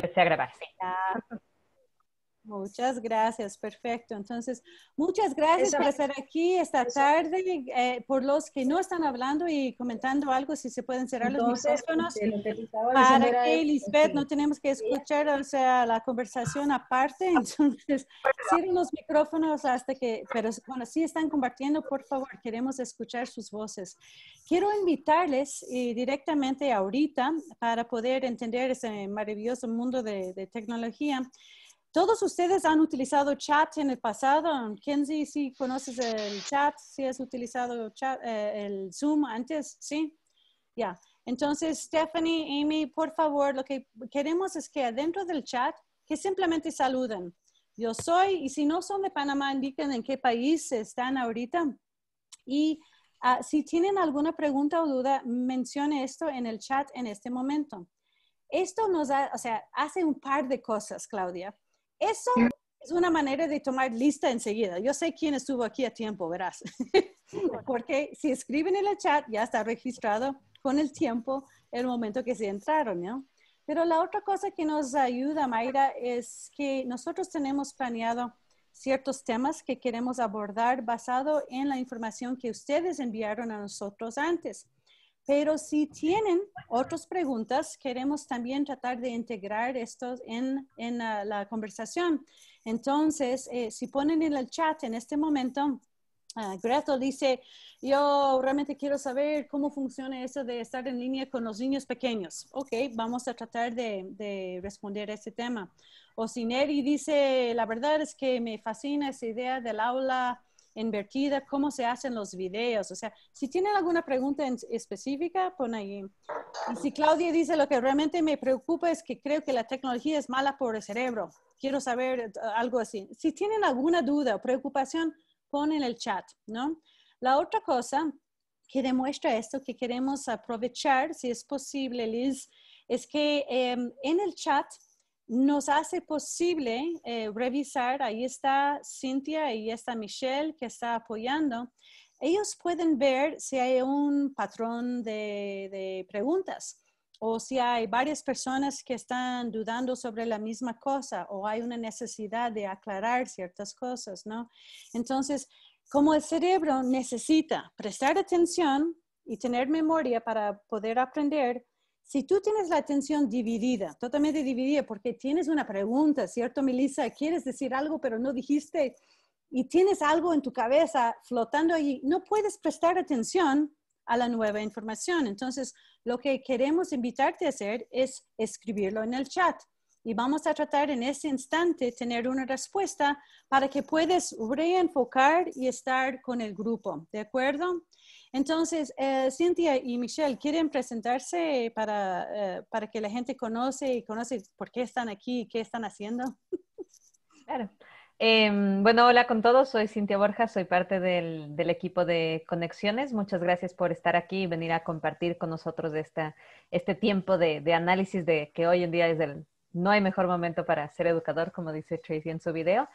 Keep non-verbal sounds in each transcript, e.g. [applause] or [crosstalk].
Empecé a grabar. Muchas gracias, perfecto. Entonces, muchas gracias por estar aquí esta tarde. Eh, por los que no están hablando y comentando algo, si se pueden cerrar los micrófonos para que Lisbeth no tenemos que escuchar o sea, la conversación aparte. [laughs] Entonces, cierren los micrófonos hasta que, pero bueno, si están compartiendo, por favor, queremos escuchar sus voces. Quiero invitarles directamente ahorita para poder entender ese maravilloso mundo de, de tecnología. Todos ustedes han utilizado chat en el pasado. Kenzie, si conoces el chat, si has utilizado eh, el Zoom antes, ¿sí? Ya. Entonces, Stephanie, Amy, por favor, lo que queremos es que adentro del chat, que simplemente saluden. Yo soy, y si no son de Panamá, indiquen en qué país están ahorita. Y ah, si tienen alguna pregunta o duda, mencione esto en el chat en este momento. Esto nos da, o sea, hace un par de cosas, Claudia. Eso es una manera de tomar lista enseguida. Yo sé quién estuvo aquí a tiempo, verás. Porque si escriben en el chat, ya está registrado con el tiempo el momento que se entraron, ¿no? Pero la otra cosa que nos ayuda, Mayra, es que nosotros tenemos planeado ciertos temas que queremos abordar basado en la información que ustedes enviaron a nosotros antes. Pero si tienen otras preguntas, queremos también tratar de integrar esto en, en ah, la conversación. Entonces, eh, si ponen en el chat en este momento, Grato ah, Gretel dice, yo realmente quiero saber cómo funciona eso de estar en línea con los niños pequeños. Ok, vamos a tratar de, de responder a ese tema. O dice, la verdad es que me fascina esa idea del aula invertida, cómo se hacen los videos. O sea, si tienen alguna pregunta específica, pon ahí. Y si Claudia dice lo que realmente me preocupa es que creo que la tecnología es mala por el cerebro. Quiero saber eh, algo así. Si tienen alguna duda o preocupación, pon en el chat, ¿no? La otra cosa que demuestra esto, que queremos aprovechar, si es posible, Liz, es que em, en el chat nos hace posible eh, revisar, ahí está Cynthia, y está Michelle que está apoyando, ellos pueden ver si hay un patrón de, de preguntas o si hay varias personas que están dudando sobre la misma cosa o hay una necesidad de aclarar ciertas cosas, ¿no? Entonces, como el cerebro necesita prestar atención y tener memoria para poder aprender, si tú tienes la atención dividida, totalmente dividida, porque tienes una pregunta, ¿cierto, Melissa? Quieres decir algo, pero no dijiste, y tienes algo en tu cabeza flotando ahí no puedes prestar atención a la nueva información. Entonces, lo que queremos invitarte a hacer es escribirlo en el chat. Y vamos a tratar en ese instante tener una respuesta para que puedas reenfocar y estar con el grupo, ¿de acuerdo? Entonces, eh, Cintia y Michelle, ¿quieren presentarse para, eh, para que la gente conoce y conoce por qué están aquí y qué están haciendo? [laughs] Claro. Em, bueno, hola con todos. Soy Cintia Borja, soy parte del, equipo de Conexiones. Muchas gracias por estar aquí y venir a compartir con nosotros esta, este tiempo de, de, análisis de que hoy en día es no hay mejor momento para ser educador, como dice Tracy en su video.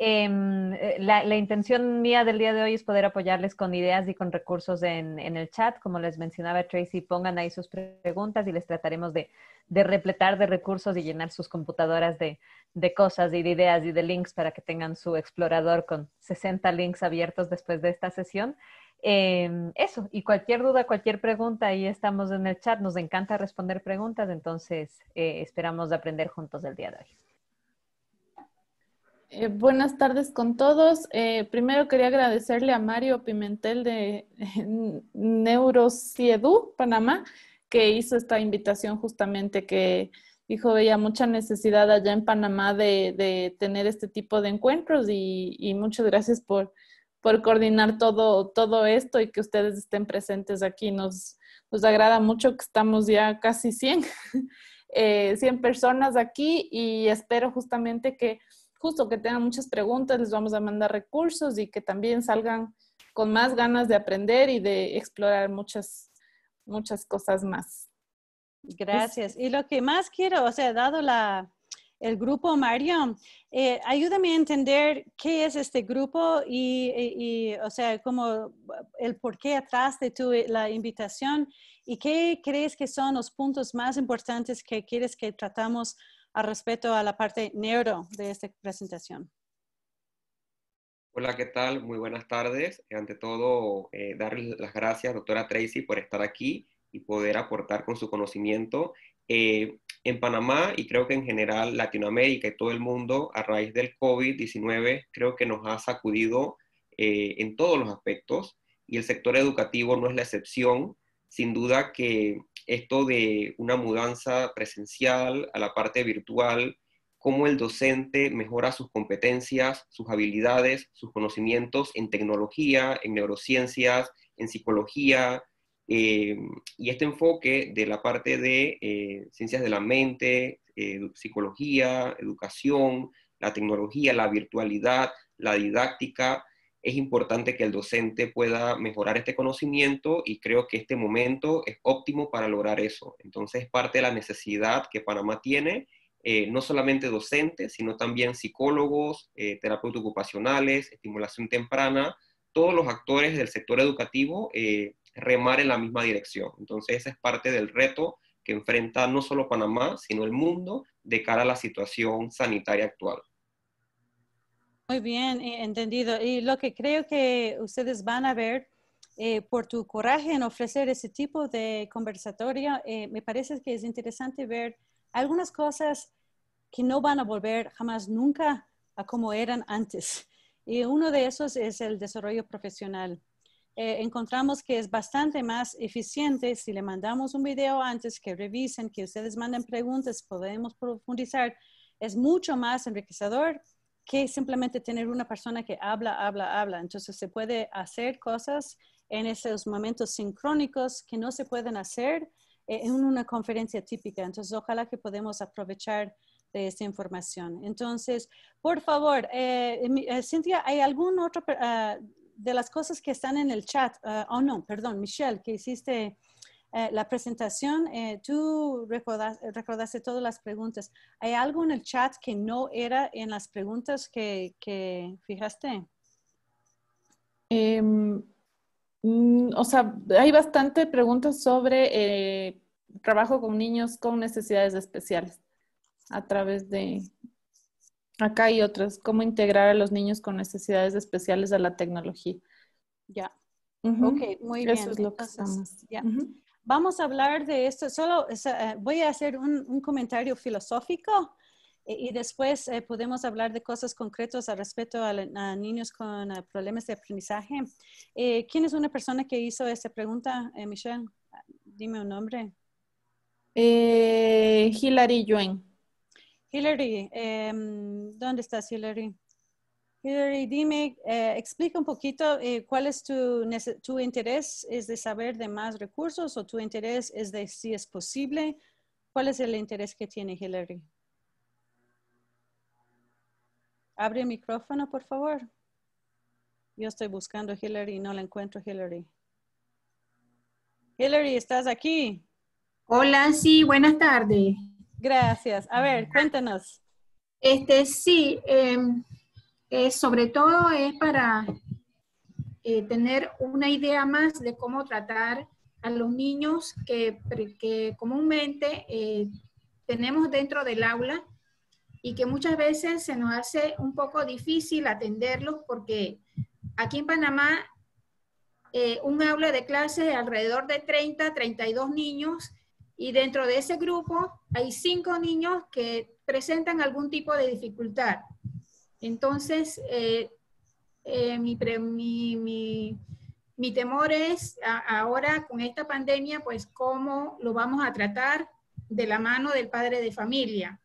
Em, eh, la, intención mía del día de hoy es poder apoyarles con ideas y con recursos en, el chat. Como les mencionaba Tracy, pongan ahí sus preguntas y les trataremos de, repletar de recursos y llenar sus computadoras de, cosas y de ideas y de links para que tengan su explorador con 60 links abiertos después de esta sesión. Em, eso, y cualquier duda, cualquier pregunta, ahí estamos en el chat. Nos encanta responder preguntas, entonces eh, esperamos aprender juntos el día de hoy. Eh, buenas tardes con todos. Eh, primero quería agradecerle a Mario Pimentel de [laughs] Neurociedu, Panamá, que hizo esta invitación justamente que dijo, veía mucha necesidad allá en Panamá de, tener este tipo de encuentros y, muchas gracias por, por coordinar todo, todo esto y que ustedes estén presentes aquí. Nos, nos agrada mucho que estamos ya casi 100, 100 [laughs] eh, personas aquí y espero justamente que justo que tengan muchas preguntas, les vamos a mandar recursos y que también salgan con más ganas de aprender y de explorar muchas, muchas cosas más. Gracias. Y lo que más quiero, o sea, dado la, el grupo Mario, eh, ayúdame a entender qué es este grupo y, o sea, como el porqué atrás de tu, la invitación y qué crees que son los puntos más importantes que quieres que tratamos a respecto a la parte neuro de esta presentación. Hola, ¿qué tal? Muy buenas tardes. Eh, ante todo, eh, las gracias, doctora Tracy, por estar aquí y poder aportar con su conocimiento. Eh, en Panamá y creo que en general Latinoamérica y todo el mundo, a raíz del COVID-19, creo que nos ha sacudido eh, en todos los aspectos y el sector educativo no es la excepción. Sin duda que esto de una mudanza presencial a la parte virtual, cómo el docente mejora sus competencias, sus habilidades, sus conocimientos en tecnología, en neurociencias, en psicología, eh, y este enfoque de la parte de eh, ciencias de la mente, eh, psicología, educación, la tecnología, la virtualidad, la didáctica, es importante que el docente pueda mejorar este conocimiento y creo que este momento es óptimo para lograr eso. Entonces, es parte de la necesidad que Panamá tiene, eh, no solamente docentes, sino también psicólogos, eh, terapeutas ocupacionales, estimulación temprana, todos los actores del sector educativo eh, remar en la misma dirección. Entonces, esa es parte del reto que enfrenta no solo Panamá, sino el mundo de cara a la situación sanitaria actual. Muy bien, eh, entendido. Y lo que creo que ustedes van a ver eh, por tu coraje en ofrecer ese tipo de conversatoria, eh, me parece que es interesante ver algunas cosas que no van a volver jamás nunca a como eran antes. Y uno de esos es el desarrollo profesional. encontramos que es bastante más eficiente si le mandamos un video antes que revisen, que ustedes manden preguntas, podemos profundizar. Es mucho más enriquecedor que simplemente tener una persona que habla, habla, habla. Entonces se puede hacer cosas en esos momentos sincrónicos que no se pueden hacer eh, en una conferencia típica. Entonces ojalá que podamos aprovechar de esta información. Entonces, por favor, eh, eh ¿hay algún otro ah, de las cosas que están en el chat? Ah, oh, no, perdón, Michelle, que hiciste eh, la presentación, eh, tú recordaste todas las preguntas. ¿Hay algo en el chat que no era en las preguntas que, fijaste? Em, mm, o sea, hay bastante preguntas sobre eh, trabajo con niños con necesidades especiales a través de... Acá hay otras, cómo integrar a los niños con necesidades especiales a la tecnología. Ya. Ok, muy Eso Es lo que Vamos a hablar de esto, solo eh, voy a hacer un, comentario filosófico eh, y, después eh, podemos hablar de cosas concretas al respecto a, niños con problemas de aprendizaje. ¿Quién es una persona que hizo esta pregunta, Michelle? Dime un nombre. Hilary Yuen. Hilary, em, ¿dónde estás, Hilary? Hilary, dime, eh, explica un poquito eh, cuál es tu, interés, es de saber de más recursos o tu interés es de si es posible. ¿Cuál es el interés que tiene Hilary? Abre el micrófono, por favor. Yo estoy buscando a Hillary y no la encuentro, Hillary. Hillary, ¿estás aquí? Hola, sí, buenas tardes. Gracias. A ver, cuéntanos. Este, sí, eh, eh, sobre todo es para eh, tener una idea más de cómo tratar a los niños que, comúnmente eh, tenemos dentro del aula y que muchas veces se nos hace un poco difícil atenderlos porque aquí en Panamá un aula de clase de alrededor de 30, 32 niños y dentro de ese grupo hay cinco niños que presentan algún tipo de dificultad. Entonces, eh, eh, mi, temor es ahora con esta pandemia, pues cómo lo vamos a tratar de la mano del padre de familia.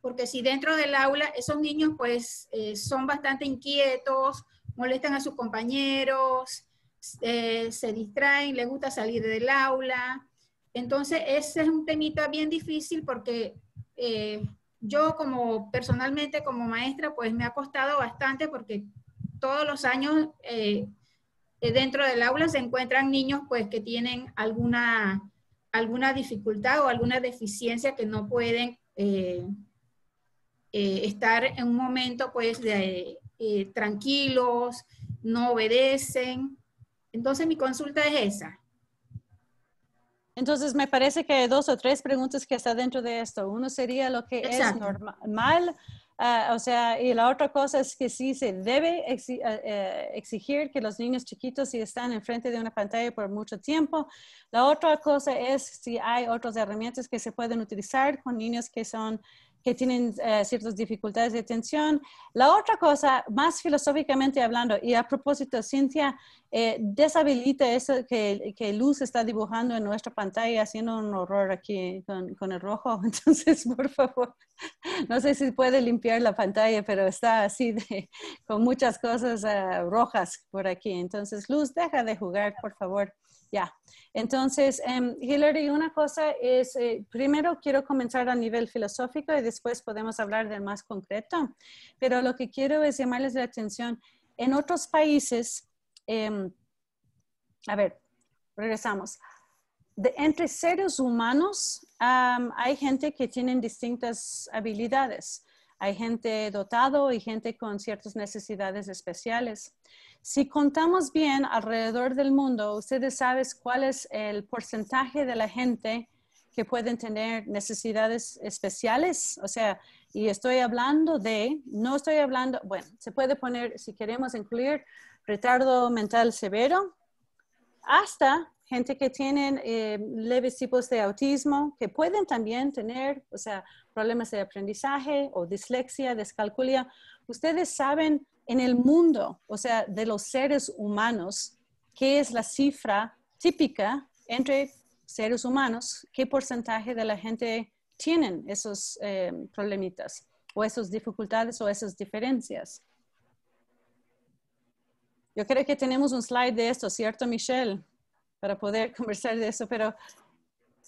Porque si dentro del aula esos niños pues eh, son bastante inquietos, molestan a sus compañeros, se distraen, les gusta salir del aula. Entonces, ese es un temita bien difícil porque yo como personalmente, como maestra, pues me ha costado bastante porque todos los años eh, eh, dentro del aula se encuentran niños pues que tienen alguna, alguna dificultad o alguna deficiencia que no pueden eh, estar en un momento pues tranquilos, no obedecen. Entonces mi consulta es esa, entonces, me parece que hay dos o tres preguntas que está dentro de esto. Uno sería lo que es normal, ah, o sea, y la otra cosa es que sí se debe eh, eh, exigir que los niños chiquitos si están enfrente de una pantalla por mucho tiempo. La otra cosa es si hay otras herramientas que se pueden utilizar con niños que son que tienen eh, ciertas dificultades de atención. La otra cosa, más filosóficamente hablando, y a propósito, Cintia, eh, deshabilita eso que, Luz está dibujando en nuestra pantalla, haciendo un horror aquí con, el rojo. [laughs] Entonces, por favor, no sé si puede limpiar la pantalla, pero está así con muchas cosas eh, rojas por aquí. Entonces, Luz, deja de jugar, por favor. Ya, entonces, um, em, Hillary, una cosa es, eh, primero quiero comenzar a nivel filosófico y después podemos hablar del más concreto, pero lo que quiero es llamarles la atención. En otros países, em, a ver, regresamos. entre seres humanos hay gente que tienen distintas habilidades. Hay gente dotado y gente con ciertas necesidades especiales. Si contamos bien alrededor del mundo, ustedes saben cuál es el porcentaje de la gente que pueden tener necesidades especiales, o sea, y estoy hablando de, no estoy hablando, bueno, se puede poner, si queremos incluir, retardo mental severo, hasta gente que tienen eh, leves tipos de autismo, que pueden también tener, o sea, problemas de aprendizaje o dislexia, descalculia. Ustedes saben en el mundo, o sea, de los seres humanos, qué es la cifra típica entre seres humanos, qué porcentaje de la gente tienen esos eh, problemitas o esas dificultades o esas diferencias. Yo creo que tenemos un slide de esto, ¿cierto, Michelle? para poder [laughs] conversar de eso, pero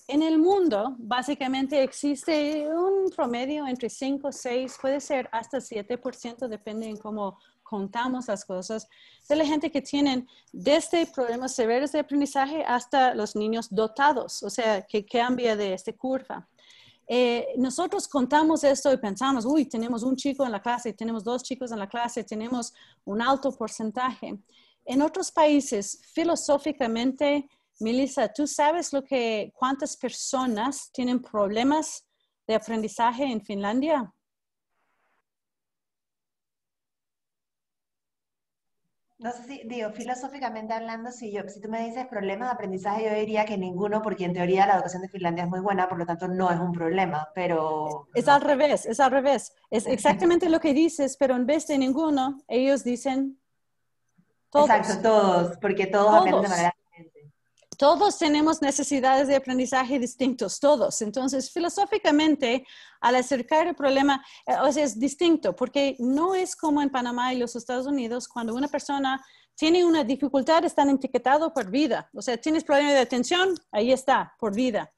en el mundo básicamente existe un promedio entre 5, 6, puede ser hasta 7%, depende en cómo contamos las cosas, de la gente que tienen desde problemas severos de aprendizaje hasta los niños dotados, o sea, que cambia de esta curva. Eh, nosotros contamos esto y pensamos, uy, tenemos un chico en la clase, tenemos dos chicos en la clase, tenemos un alto porcentaje. En otros países, filosóficamente, Melissa, ¿tú sabes lo que, cuántas personas tienen problemas de aprendizaje en Finlandia? No sé si, digo, filosóficamente hablando, si, yo, si tú me dices problemas de aprendizaje, yo diría que ninguno, porque en teoría la educación de Finlandia es muy buena, por lo tanto no es un problema, pero... Es al revés, es al revés. Es exactamente lo que dices, pero en vez de ninguno, ellos dicen todos. Exacto, todos, porque todos, todos. de manera Todos tenemos necesidades de aprendizaje distintos, todos. Entonces, filosóficamente, al acercar el problema, eh, o sea, es distinto, porque no es como en Panamá y los Estados Unidos, cuando una persona tiene una dificultad, están etiquetados por vida. O sea, tienes problema de atención, ahí está, por vida.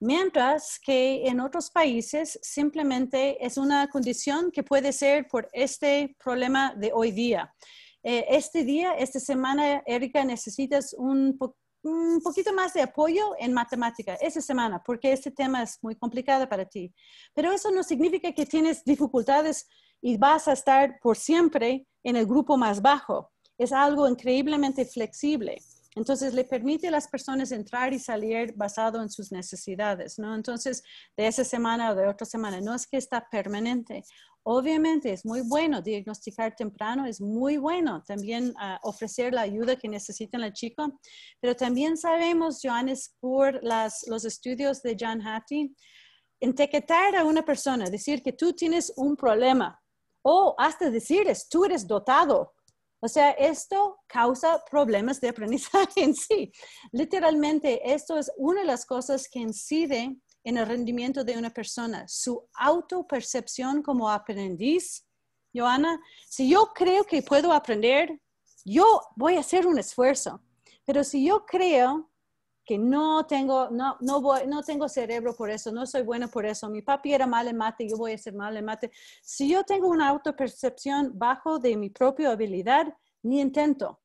Mientras que en otros países simplemente es una condición que puede ser por este problema de hoy día. Eh, este día, esta semana, Erika, necesitas un, poquito más de apoyo en matemática, esta semana, porque este tema es muy complicado para ti. Pero eso no significa que tienes dificultades y vas a estar por siempre en el grupo más bajo. Es algo increíblemente flexible. Entonces, le permite a las personas entrar y salir basado en sus necesidades, ¿no? Entonces, de esa semana o de otra semana, no es que está permanente. Obviamente es muy bueno diagnosticar temprano, es muy bueno también ah, ofrecer la ayuda que necesita la chica, pero también sabemos, Johannes, por los estudios de John Hattie, etiquetar a una persona, decir que tú tienes un problema o hasta decirles, tú eres dotado. O sea, esto causa problemas de aprendizaje en sí. Literalmente, esto es una de las cosas que incide en el rendimiento de una persona, su autopercepción como aprendiz. Joana, si yo creo que puedo aprender, yo voy a hacer un esfuerzo, pero si yo creo que no tengo, no, no tengo cerebro por eso, no soy buena por eso, mi papi era mal en mate, yo voy a ser mal en mate, si yo tengo una autopercepción bajo de mi propia habilidad, ni intento.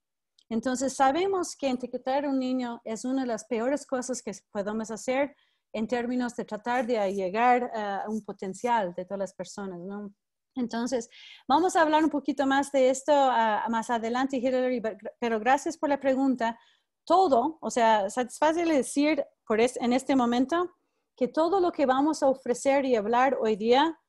Entonces sabemos que etiquetar a un niño es una de las peores cosas que podemos hacer en términos de tratar de llegar a eh, un potencial de todas las personas, ¿no? Entonces, vamos a hablar un poquito más de esto ah, más adelante, pero gracias por la pregunta. Todo, o sea, satisface decir por es, en este momento que todo lo que vamos a ofrecer y hablar hoy día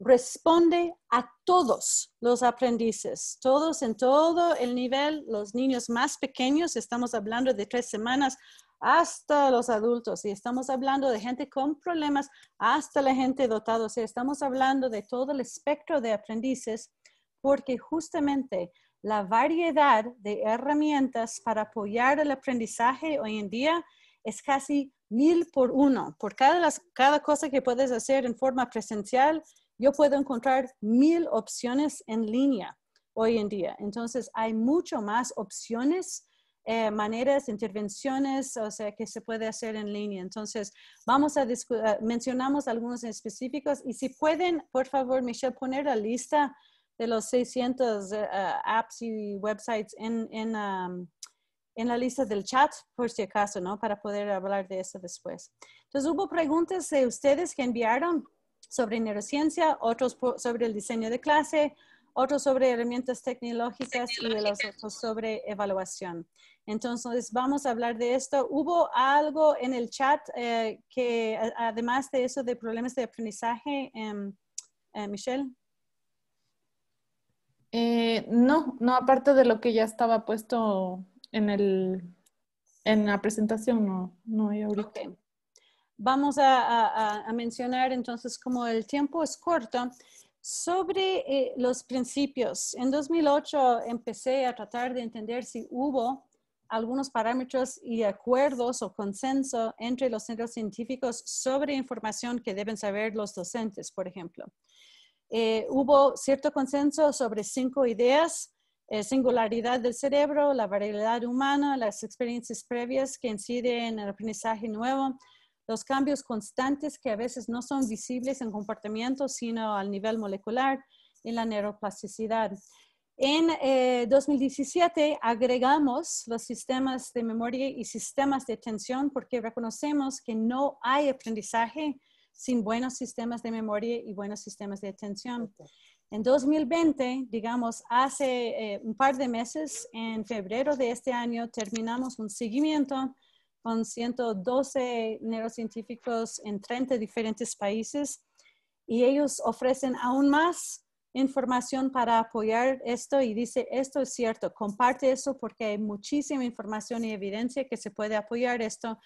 responde a todos los aprendices, todos en todo el nivel, los niños más pequeños, estamos hablando de tres semanas hasta los adultos. Y estamos hablando de gente con problemas, hasta la gente dotada. O estamos hablando de todo el espectro de aprendices, porque justamente la variedad de herramientas para apoyar el aprendizaje hoy en día es casi mil por uno. Por cada, cada cosa que puedes hacer en forma presencial, yo puedo encontrar mil opciones en línea hoy en día. Entonces, hay mucho más opciones eh, maneras, intervenciones, o sea, que se puede hacer en línea. Entonces, vamos a eh, mencionamos algunos específicos y si pueden, por favor, Michelle, poner la lista de los 600 eh, apps y websites en, en, um, en, la lista del chat, por si acaso, ¿no? Para poder hablar de eso después. Entonces, hubo preguntas de ustedes que enviaron sobre neurociencia, otros sobre el diseño de clase, otro sobre herramientas tecnológicas y los otros sobre evaluación. Entonces, vamos a hablar de esto. Hubo algo en el chat eh, que, además de eso, de problemas de aprendizaje, em, eh, Michelle. Eh, no, no, aparte de lo que ya estaba puesto en, el, en la presentación, no, no hay ahorita. Vamos a, a mencionar entonces como el tiempo es corto, sobre eh, los principios, en 2008 empecé a tratar de entender si hubo algunos parámetros y acuerdos o consenso entre los centros científicos sobre información que deben saber los docentes, por ejemplo. Eh, hubo cierto consenso sobre cinco ideas, eh, singularidad del cerebro, la variedad humana, las experiencias previas que inciden en el aprendizaje nuevo, los cambios constantes que a veces no son visibles en comportamiento, sino al nivel molecular en la neuroplasticidad. En 2017 eh, agregamos los sistemas de memoria y sistemas de atención porque reconocemos que no hay aprendizaje sin buenos sistemas de memoria y buenos sistemas de atención. En 2020, digamos, hace eh, un par de meses, en febrero de este año, terminamos un seguimiento con 112 neurocientíficos en 30 diferentes países y ellos ofrecen aún más información para apoyar esto y dice, esto es cierto, comparte eso porque hay muchísima información y evidencia que se puede apoyar esto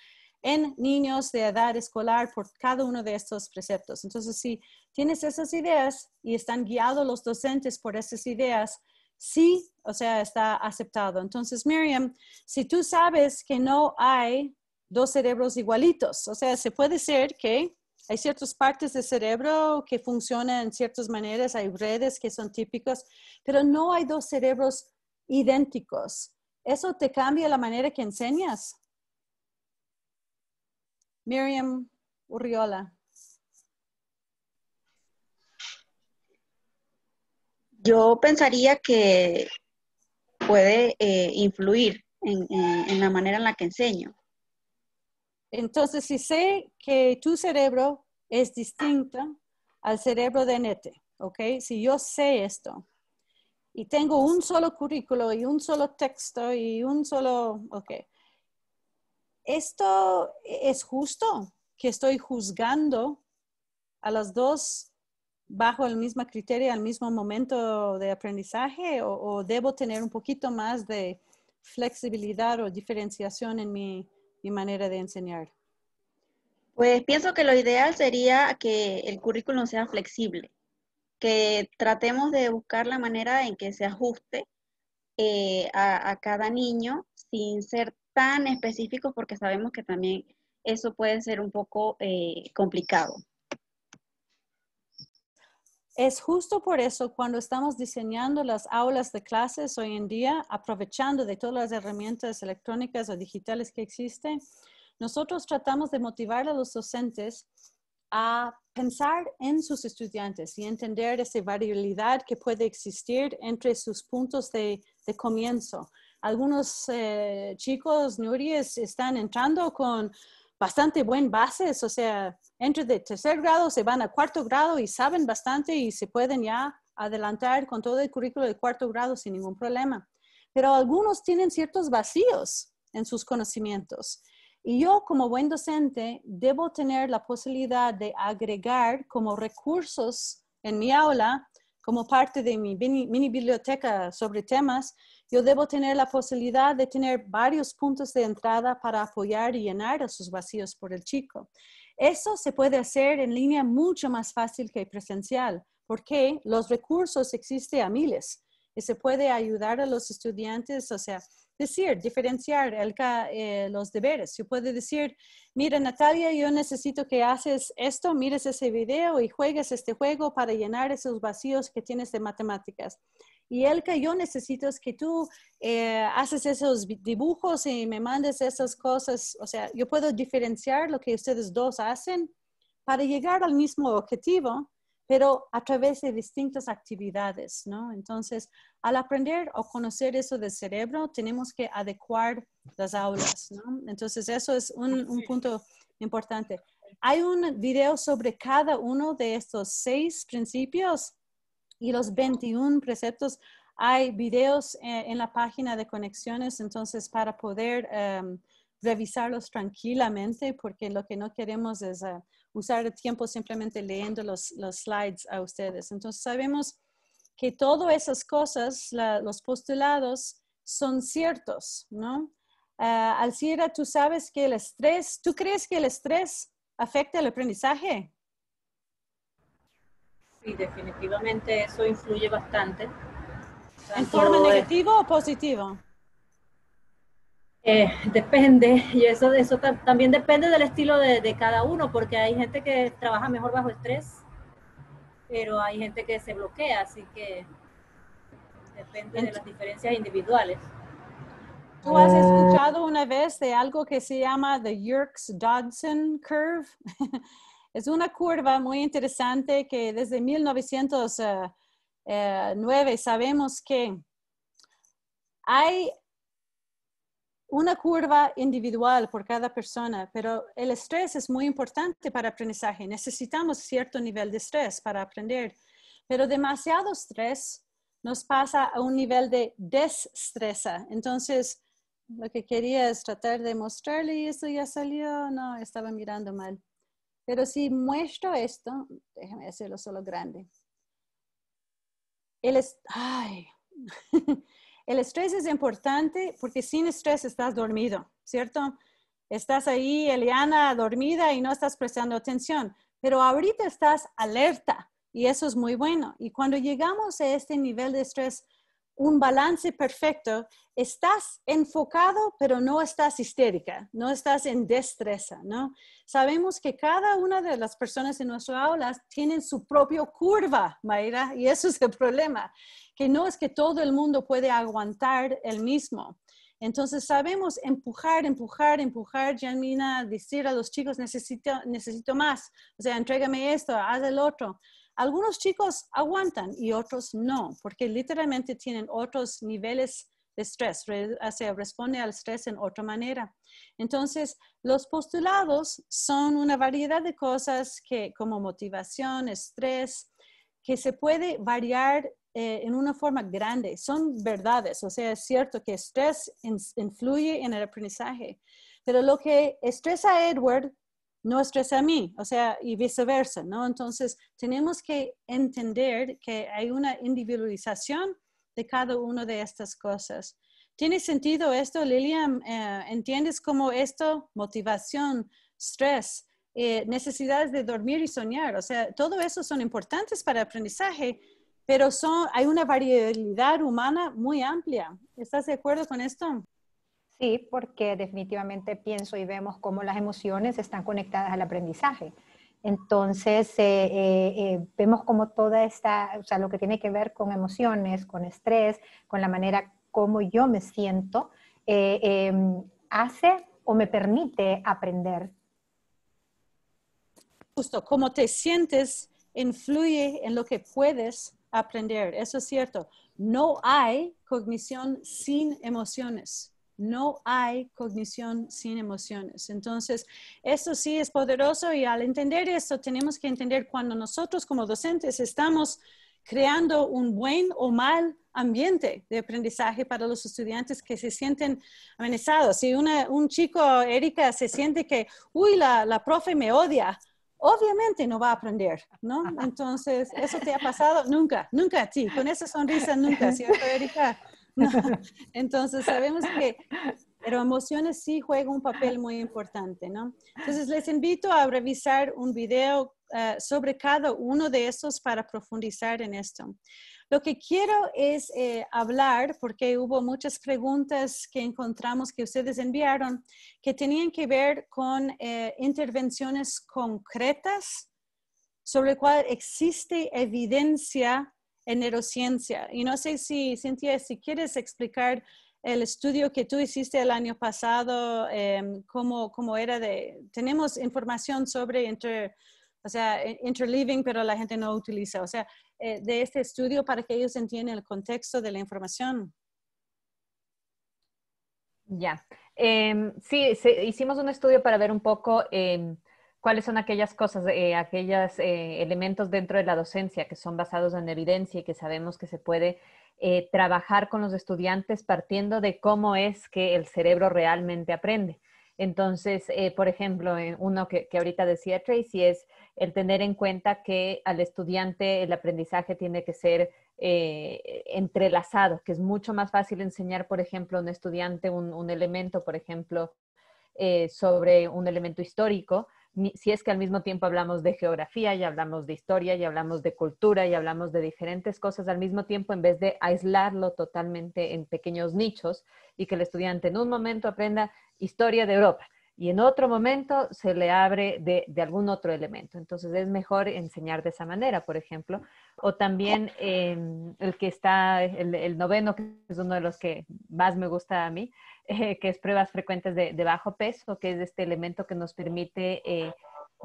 en niños de edad escolar por cada uno de estos preceptos. Entonces, si tienes esas ideas y están guiados los docentes por esas ideas, sí, o sea, está aceptado. Entonces, Miriam, si tú sabes que no hay dos cerebros igualitos, o sea, se puede ser que hay ciertas partes del cerebro que funcionan en ciertas maneras, hay redes que son típicas, pero no hay dos cerebros idénticos. ¿Eso te cambia la manera que enseñas? Miriam Urriola. Yo pensaría que puede eh, influir en, la manera en la que enseño. Entonces, si sé que tu cerebro es distinto al cerebro de Nete, ¿ok? Si yo sé esto y tengo un solo currículo y un solo texto y un solo, ¿ok? ¿Esto es justo que estoy juzgando a las dos bajo el mismo criterio, al mismo momento de aprendizaje o, debo tener un poquito más de flexibilidad o diferenciación en mi, manera de enseñar? Pues pienso que lo ideal sería que el currículum sea flexible, que tratemos de buscar la manera en que se ajuste eh, a, cada niño sin ser tan específico porque sabemos que también eso puede ser un poco eh, complicado. Es justo por eso cuando estamos diseñando las aulas de clases hoy en día, aprovechando de todas las herramientas electrónicas o digitales que existen, nosotros tratamos de motivar a los docentes a pensar en sus estudiantes y entender esa variabilidad que puede existir entre sus puntos de, comienzo. Algunos eh, chicos, Nuri, están entrando con bastante buen bases, o sea, entre de tercer grado se van a cuarto grado y saben bastante y se pueden ya adelantar con todo el currículo de cuarto grado sin ningún problema. Pero algunos tienen ciertos vacíos en sus conocimientos. Y yo como buen docente debo tener la posibilidad de agregar como recursos en mi aula, como parte de mi mini biblioteca sobre temas, yo debo tener la posibilidad de tener varios puntos de entrada para apoyar y llenar esos vacíos por el chico. Eso se puede hacer en línea mucho más fácil que presencial, porque los recursos existen a miles y se puede ayudar a los estudiantes, o sea, decir, diferenciar eh, los deberes. Yo puedo decir, mira Natalia, yo necesito que haces esto, mires ese video y juegues este juego para llenar esos vacíos que tienes de matemáticas y el que yo necesito es que tú eh, haces esos dibujos y me mandes esas cosas. O sea, yo puedo diferenciar lo que ustedes dos hacen para llegar al mismo objetivo, pero a través de distintas actividades, ¿no? Entonces, al aprender o conocer eso del cerebro, tenemos que adecuar las aulas, ¿no? Entonces, eso es un punto importante. Hay un video sobre cada uno de estos seis principios y los 21 preceptos. Hay videos eh, en, la página de conexiones, entonces para poder em, revisarlos tranquilamente, porque lo que no queremos es eh, usar el tiempo simplemente leyendo los, slides a ustedes. Entonces sabemos que todas esas cosas, los postulados, son ciertos, ¿no? Eh, Alcira, tú sabes que el estrés, ¿tú crees que el estrés afecta el aprendizaje? definitivamente eso influye bastante. ¿En forma eh, negativa o positiva? Eh, depende, y eso, eso también depende del estilo de, de, cada uno, porque hay gente que trabaja mejor bajo estrés, pero hay gente que se bloquea, así que depende de las diferencias individuales. ¿Tú has eh. escuchado una vez de algo que se llama the Yerkes-Dodson Curve? [laughs] Es una curva muy interesante que desde 1909 eh, eh, sabemos que hay una curva individual por cada persona, pero el estrés es muy importante para aprendizaje. Necesitamos cierto nivel de estrés para aprender, pero demasiado estrés nos pasa a un nivel de destreza. Entonces, lo que quería es tratar de mostrarle y eso ya salió. No, estaba mirando mal. Pero si muestro esto, déjame hacerlo solo grande. El, [laughs] el estrés es importante porque sin estrés estás dormido, ¿cierto? Estás ahí, Eliana, dormida y no estás prestando atención, pero ahorita estás alerta y eso es muy bueno. Y cuando llegamos a este nivel de estrés un balance perfecto, estás enfocado, pero no estás histérica, no estás en destreza, ¿no? Sabemos que cada una de las personas en nuestra aula tienen su propia curva, Mayra, y eso es el problema, que no es que todo el mundo puede aguantar el mismo. Entonces sabemos empujar, empujar, empujar, Janina, decir a los chicos, necesito, necesito más, o sea, entrégame esto, haz el otro algunos chicos aguantan y otros no, porque literalmente tienen otros niveles de estrés, o sea, responde al estrés en otra manera. Entonces, los postulados son una variedad de cosas que, como motivación, estrés, que se puede variar eh, en una forma grande. Son verdades, o sea, es cierto que estrés influye en el aprendizaje, pero lo que estresa a Edward no estresa a mí, o sea, y viceversa, ¿no? Entonces, tenemos que entender que hay una individualización de cada una de estas cosas. ¿Tiene sentido esto, Lilian? Eh, ¿Entiendes cómo esto, motivación, estrés, eh, necesidades de dormir y soñar, o sea, todo eso son importantes para el aprendizaje, pero son, hay una variabilidad humana muy amplia. ¿Estás de acuerdo con esto? Sí, porque definitivamente pienso y vemos cómo las emociones están conectadas al aprendizaje. Entonces, eh, eh, eh, vemos cómo toda esta, o sea, lo que tiene que ver con emociones, con estrés, con la manera como yo me siento, em, hace o me permite aprender. Justo, cómo te sientes influye en lo que puedes aprender. Eso es cierto. No hay cognición sin emociones. No hay cognición sin emociones. Entonces, eso sí es poderoso y al entender esto tenemos que entender cuando nosotros como docentes estamos creando un buen o mal ambiente de aprendizaje para los estudiantes que se sienten amenazados. Si un chico, Erika, se siente que, uy, la, la profe me odia, obviamente no va a aprender, ¿no? [laughs] Entonces, eso te ha pasado nunca, nunca a ti, con esa sonrisa nunca, ¿cierto, Erika? [laughs] Entonces sabemos que, pero emociones sí juegan un papel muy importante, ¿no? Entonces les invito a revisar un video eh, sobre cada uno de estos para profundizar en esto. Lo que quiero es eh, hablar, porque hubo muchas preguntas que encontramos que ustedes enviaron, que tenían que ver con eh, intervenciones concretas sobre cuál existe evidencia en neurociencia. Y no sé si, Cintia, si quieres explicar el estudio que tú hiciste el año pasado, em, cómo, cómo, era de... Tenemos información sobre inter, o sea, eh, interleaving, pero la gente no utiliza. O sea, eh, de este estudio para que ellos entiendan el contexto de la información. Ya. Em, sí, hicimos un estudio para ver un poco em, cuáles son aquellas cosas, eh, aquellos eh, elementos dentro de la docencia que son basados en evidencia y que sabemos que se puede eh, trabajar con los estudiantes partiendo de cómo es que el cerebro realmente aprende. Entonces, por ejemplo, uno que, ahorita decía Tracy es el tener en cuenta que al estudiante el aprendizaje tiene que ser entrelazado, que es mucho más fácil enseñar, por ejemplo, a un estudiante un, un elemento, por ejemplo, sobre un elemento histórico, si es que al mismo tiempo hablamos de geografía y hablamos de historia y hablamos de cultura y hablamos de diferentes cosas al mismo tiempo, en vez de aislarlo totalmente en pequeños nichos y que el estudiante en un momento aprenda historia de Europa, y en otro momento se le abre de, algún otro elemento. Entonces es mejor enseñar de esa manera, por ejemplo. O también em, el que está, el, noveno, que es uno de los que más me gusta a mí, eh, que es pruebas frecuentes de, bajo peso, que es este elemento que nos permite eh,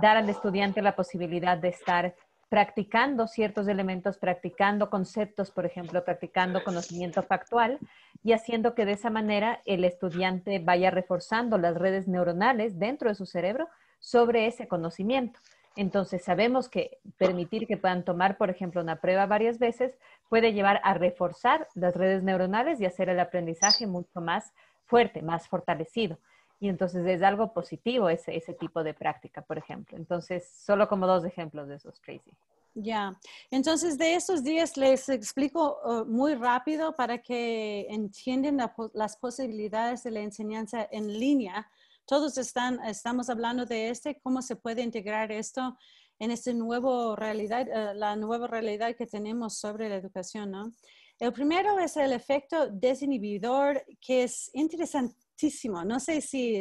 dar al estudiante la posibilidad de estar practicando ciertos elementos, practicando conceptos, por ejemplo, practicando conocimiento factual y haciendo que de esa manera el estudiante vaya reforzando las redes neuronales dentro de su cerebro sobre ese conocimiento. Entonces, sabemos que permitir que puedan tomar, por ejemplo, una prueba varias veces puede llevar a reforzar las redes neuronales y hacer el aprendizaje mucho más fuerte, más fortalecido. Y entonces es algo positivo ese, ese tipo de práctica, por ejemplo. Entonces, solo como dos ejemplos de esos, Tracy. Ya, entonces de estos días les explico uh, muy rápido para que entiendan las posibilidades de la enseñanza en línea. Todos están, estamos hablando de este, cómo se puede integrar esto en esta nueva realidad, uh, la nueva realidad que tenemos sobre la educación, ¿no? El primero es el efecto desinhibidor, que es interesante no sé si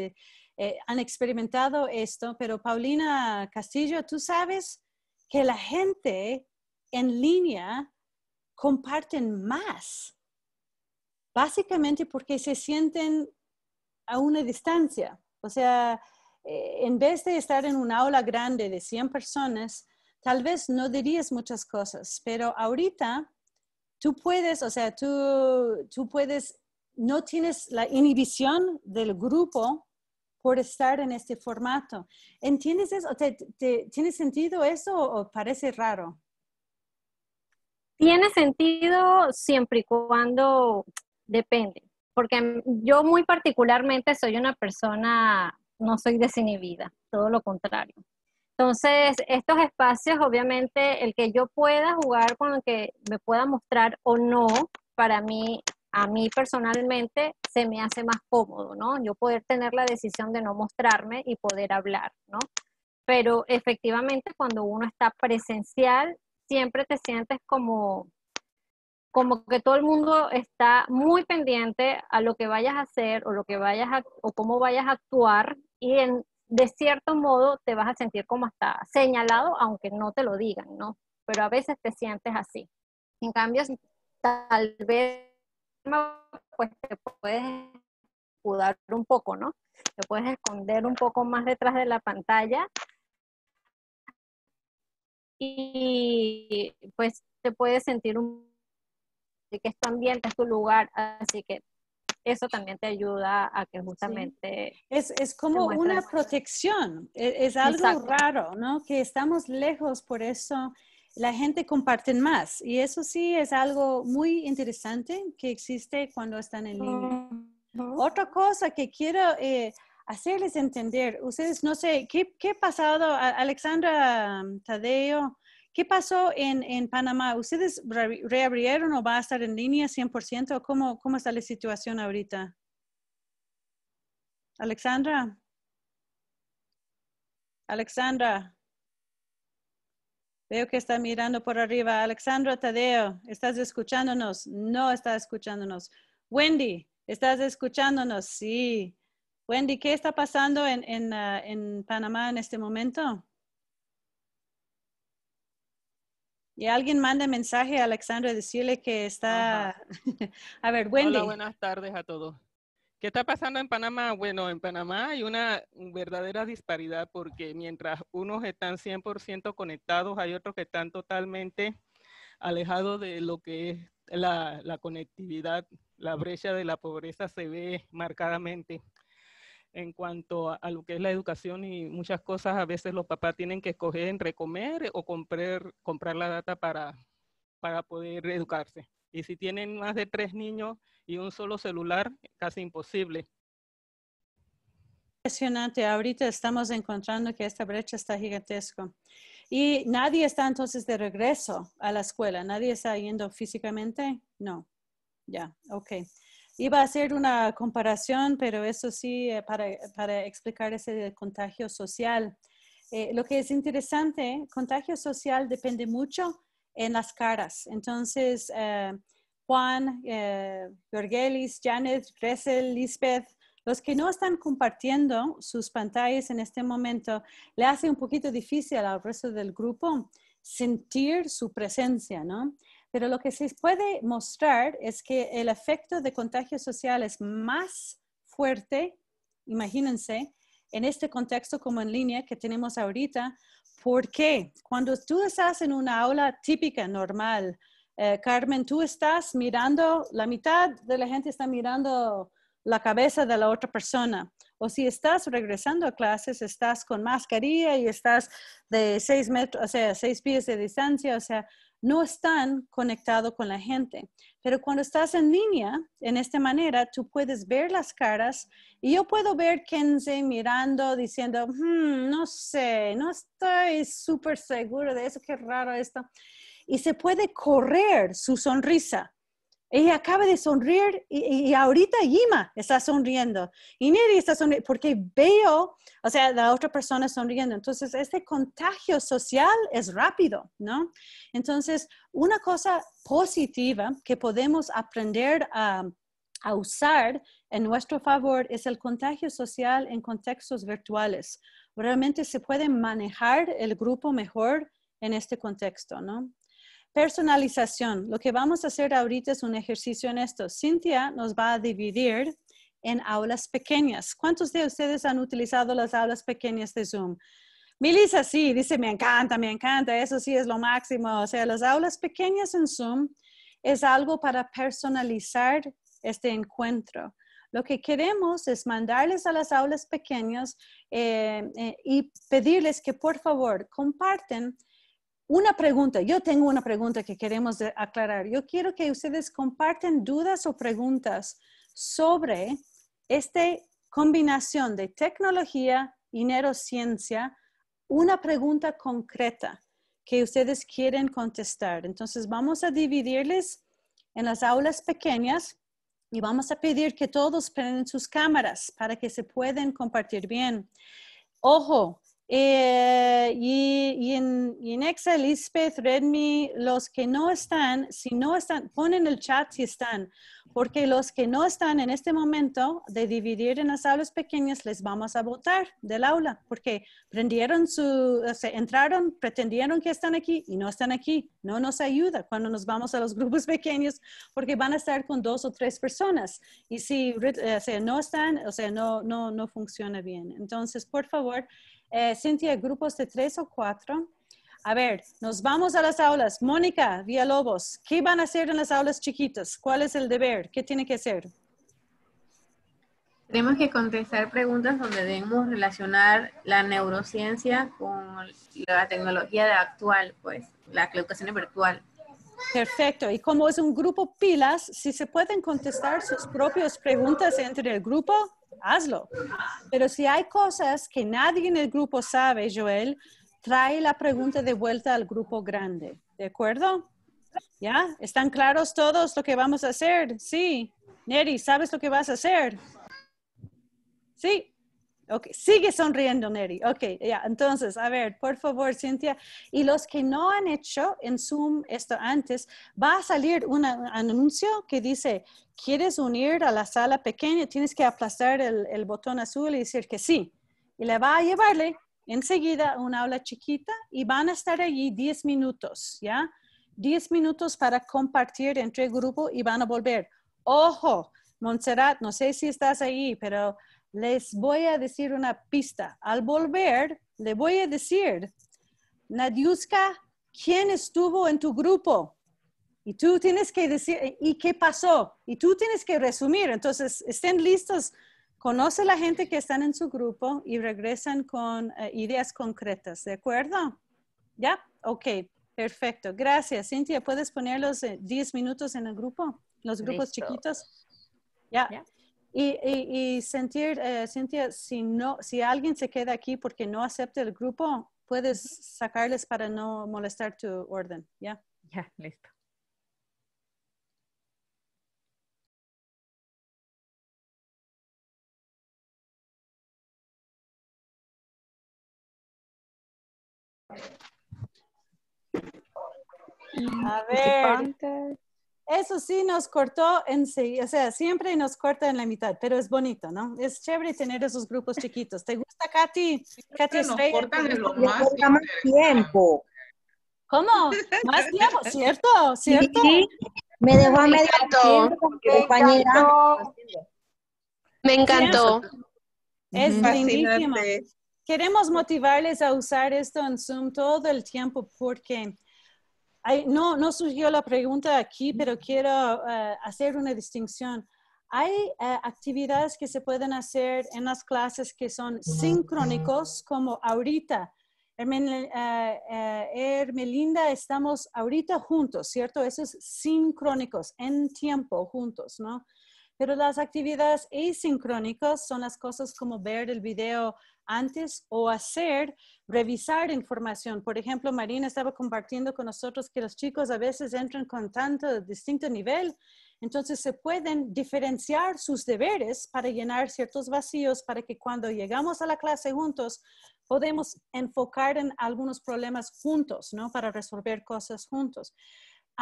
eh, han experimentado esto, pero Paulina Castillo, tú sabes que la gente en línea comparten más, básicamente porque se sienten a una distancia. O sea, eh, en vez de estar en una aula grande de 100 personas, tal vez no dirías muchas cosas, pero ahorita tú puedes, o sea, tú, tú puedes no tienes la inhibición del grupo por estar en este formato. ¿Entiendes eso? tiene sentido eso o parece raro? Tiene sentido siempre y cuando depende, porque yo muy particularmente soy una persona, no soy desinhibida, todo lo contrario. Entonces, estos espacios, obviamente, el que yo pueda jugar con el que me pueda mostrar o no, para mí a mí personalmente se me hace más cómodo, ¿no? Yo poder tener la decisión de no mostrarme y poder hablar, ¿no? Pero efectivamente cuando uno está presencial, siempre te sientes como, como que todo el mundo está muy pendiente a lo que vayas a hacer o lo que vayas o cómo vayas a actuar y de cierto modo te vas a sentir como hasta señalado, aunque no te lo digan, ¿no? Pero a veces te sientes así. En cambio, tal vez pues te puedes escudar un poco, ¿no? Te puedes esconder un poco más detrás de la pantalla y pues te puedes sentir un que es tu ambiente, es tu lugar, así que eso también te ayuda a que justamente... Es, es, como una protección, e, es, algo raro, ¿no? Que estamos lejos, por eso la gente comparte más y eso sí es algo muy interesante que existe cuando están en línea. Otra cosa que quiero eh, hacerles entender, ustedes no sé, ¿qué, ha pasado, Alexandra um, Tadeo? ¿Qué pasó en, Panamá? ¿Ustedes reabrieron o va a estar en línea 100%? ¿Cómo, cómo está la situación ahorita? Alexandra. Alexandra. Veo que está mirando por arriba. Alexandra Tadeo, ¿estás escuchándonos? No está escuchándonos. Wendy, ¿estás escuchándonos? Sí. Wendy, ¿qué está pasando en, ah, Panamá en este momento? Y alguien manda mensaje a Alexandra decirle que está... [laughs] a ver, Wendy. Hola, buenas tardes a todos. ¿Qué está pasando en Panamá? Bueno, en Panamá hay una verdadera disparidad porque mientras unos están 100% conectados, hay otros que están totalmente alejados de lo que es la, conectividad. La brecha de la pobreza se ve marcadamente en cuanto a, lo que es la educación y muchas cosas, a veces los papás tienen que escoger entre comer o comprar, comprar la data para, para poder educarse. Y si tienen más de tres niños y un solo celular, casi imposible. Impresionante, ahorita estamos encontrando que esta brecha está gigantesca. Y nadie está entonces de regreso a la escuela, nadie está yendo físicamente, no. Ya, ok. Iba a hacer una comparación, pero eso sí, eh, para, para explicar ese contagio social. Eh, lo que es interesante, contagio social depende mucho en las caras. Entonces, eh, Juan, eh, Janet, Gressel, Lisbeth, los que no están compartiendo sus pantallas en este momento, le hace un poquito difícil al resto del grupo sentir su presencia, ¿no? Pero lo que se puede mostrar es que el efecto de contagio social es más fuerte, imagínense, en este contexto como en línea que tenemos ahorita, ¿Por qué? Cuando tú estás en una aula típica, normal, eh, Carmen, tú estás mirando, la mitad de la gente está mirando la cabeza de la otra persona. O si estás regresando a clases, estás con mascarilla y estás de seis metros, o sea, seis pies de distancia, o sea, no están conectados con la gente. Pero cuando estás en línea, en esta manera, tú puedes ver las caras y yo puedo ver Kenzie mirando, diciendo, hmm, no sé, no estoy súper seguro de eso, qué raro esto. Y se puede correr su sonrisa ella acaba de sonreír y, ahorita Yima está sonriendo. Y Neri está sonriendo porque veo, o sea, la otra persona sonriendo. Entonces, este contagio social es rápido, ¿no? Entonces, una cosa positiva que podemos aprender a, a usar en nuestro favor es el contagio social en contextos virtuales. Realmente se puede manejar el grupo mejor en este contexto, ¿no? Personalización. Lo que vamos a hacer ahorita es un ejercicio en esto. Cynthia nos va a dividir en aulas pequeñas. ¿Cuántos de ustedes han utilizado las aulas pequeñas de Zoom? Melissa sí, dice, me encanta, me encanta, eso sí es lo máximo. O sea, las aulas pequeñas en Zoom es algo para personalizar este encuentro. Lo que queremos es mandarles a las aulas pequeñas eh, eh, y pedirles que por favor comparten una pregunta, yo tengo una pregunta que queremos aclarar. Yo quiero que ustedes comparten dudas o preguntas sobre esta combinación de tecnología y neurociencia, una pregunta concreta que ustedes quieren contestar. Entonces vamos a dividirles en las aulas pequeñas y vamos a pedir que todos prenden sus cámaras para que se puedan compartir bien. Ojo, eh, y, en, Excel, Ispet, Redmi, los que no están, si no están, ponen el chat si están, porque los que no están en este momento de dividir en las aulas pequeñas, les vamos a votar del aula, porque prendieron su, o entraron, pretendieron que están aquí y no están aquí. No nos ayuda cuando nos vamos a los [laughs] grupos pequeños, porque van a estar con dos o tres personas. Y si eh, no están, o sea, no, no, no funciona bien. Entonces, por favor, eh, Cintia, grupos de tres o cuatro. A ver, nos vamos a las aulas. Mónica Villalobos, ¿qué van a hacer en las aulas chiquitas? ¿Cuál es el deber? ¿Qué tiene que hacer? Tenemos que contestar preguntas donde debemos relacionar la neurociencia con la tecnología actual, pues, la educación virtual. Perfecto. Y como es un grupo pilas, si se pueden contestar sus propias preguntas entre el grupo, hazlo. Pero si hay cosas que nadie en el grupo sabe, Joel, trae la pregunta de vuelta al grupo grande, ¿de acuerdo? ¿Ya? ¿Están claros todos lo que vamos a hacer? Sí. Neri, ¿sabes lo que vas a hacer? Sí sigue sonriendo, Neri. Ok, ya, entonces, a ver, por favor, Cintia. Y los que no han hecho en Zoom esto antes, va a salir un anuncio que dice, ¿quieres unir a la sala pequeña? Tienes que aplastar el, botón azul y decir que sí. Y le va a llevarle enseguida una aula chiquita y van a estar allí 10 minutos, ¿ya? 10 minutos para compartir entre grupo y van a volver. Ojo, Montserrat, no sé si estás ahí, pero les voy a decir una pista. Al volver, le voy a decir, Nadiuska, ¿quién estuvo en tu grupo? Y tú tienes que decir, ¿y qué pasó? Y tú tienes que resumir. Entonces, estén listos, conoce la gente que están en su grupo y regresan con eh, ideas concretas, ¿de acuerdo? ¿Ya? Ok, perfecto. Gracias. Cintia, ¿puedes ponerlos los eh, 10 minutos en el grupo? Los grupos chiquitos. Ya. Y, sentir, eh, Cintia, si, no, si alguien se queda aquí porque no acepta el grupo, puedes sacarles para no molestar tu orden, ¿ya? Ya, listo. A ver. Eso sí nos cortó en sí, o sea, siempre nos corta en la mitad, pero es bonito, ¿no? Es chévere tener esos grupos chiquitos. ¿Te gusta, Katy? Katy nos cortan en lo más, tiempo. ¿Cómo? Más tiempo, [laughs] ¿cierto? ¿Cierto? Sí, me dejó a medio Me encantó. Es lindísimo. Queremos motivarles a usar esto en Zoom todo el tiempo porque no, no surgió la pregunta aquí, pero quiero eh, hacer una distinción. Hay eh, actividades que se pueden hacer en las clases que son sincrónicos, como ahorita. Eh, Hermelinda, estamos ahorita juntos, ¿cierto? Esos es sincrónicos, en tiempo, juntos, ¿no? Pero las actividades asincrónicas son las cosas como ver el video antes o hacer, revisar información. Por ejemplo, Marina estaba compartiendo con nosotros que los chicos a veces entran con tanto distinto nivel, entonces se pueden diferenciar sus deberes para llenar ciertos vacíos para que cuando llegamos a la clase juntos podemos enfocar en algunos problemas juntos, ¿no? Para resolver cosas juntos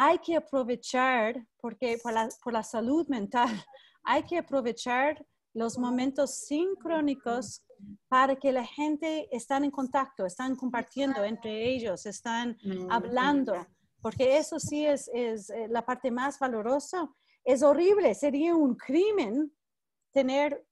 hay que aprovechar porque por la, por la, salud mental hay que aprovechar los momentos sincrónicos para que la gente esté en contacto, están compartiendo entre ellos, están mm, hablando, porque eso sí es, es eh, la parte más valorosa. Es horrible, sería un crimen tener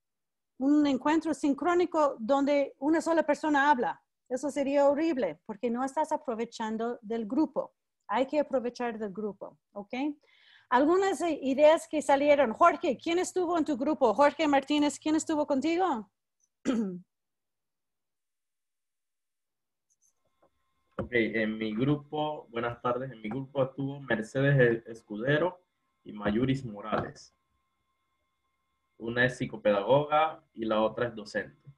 un encuentro sincrónico donde una sola persona habla. Eso sería horrible porque no estás aprovechando del grupo. Hay que aprovechar del grupo, ¿ok? algunas eh, ideas que salieron. Jorge, ¿quién estuvo en tu grupo? Jorge Martínez, ¿quién estuvo contigo? [clears throat] Ok, en mi grupo, buenas tardes, en mi grupo estuvo Mercedes e- Escudero y Mayuris Morales. Una es psicopedagoga y la otra es docente.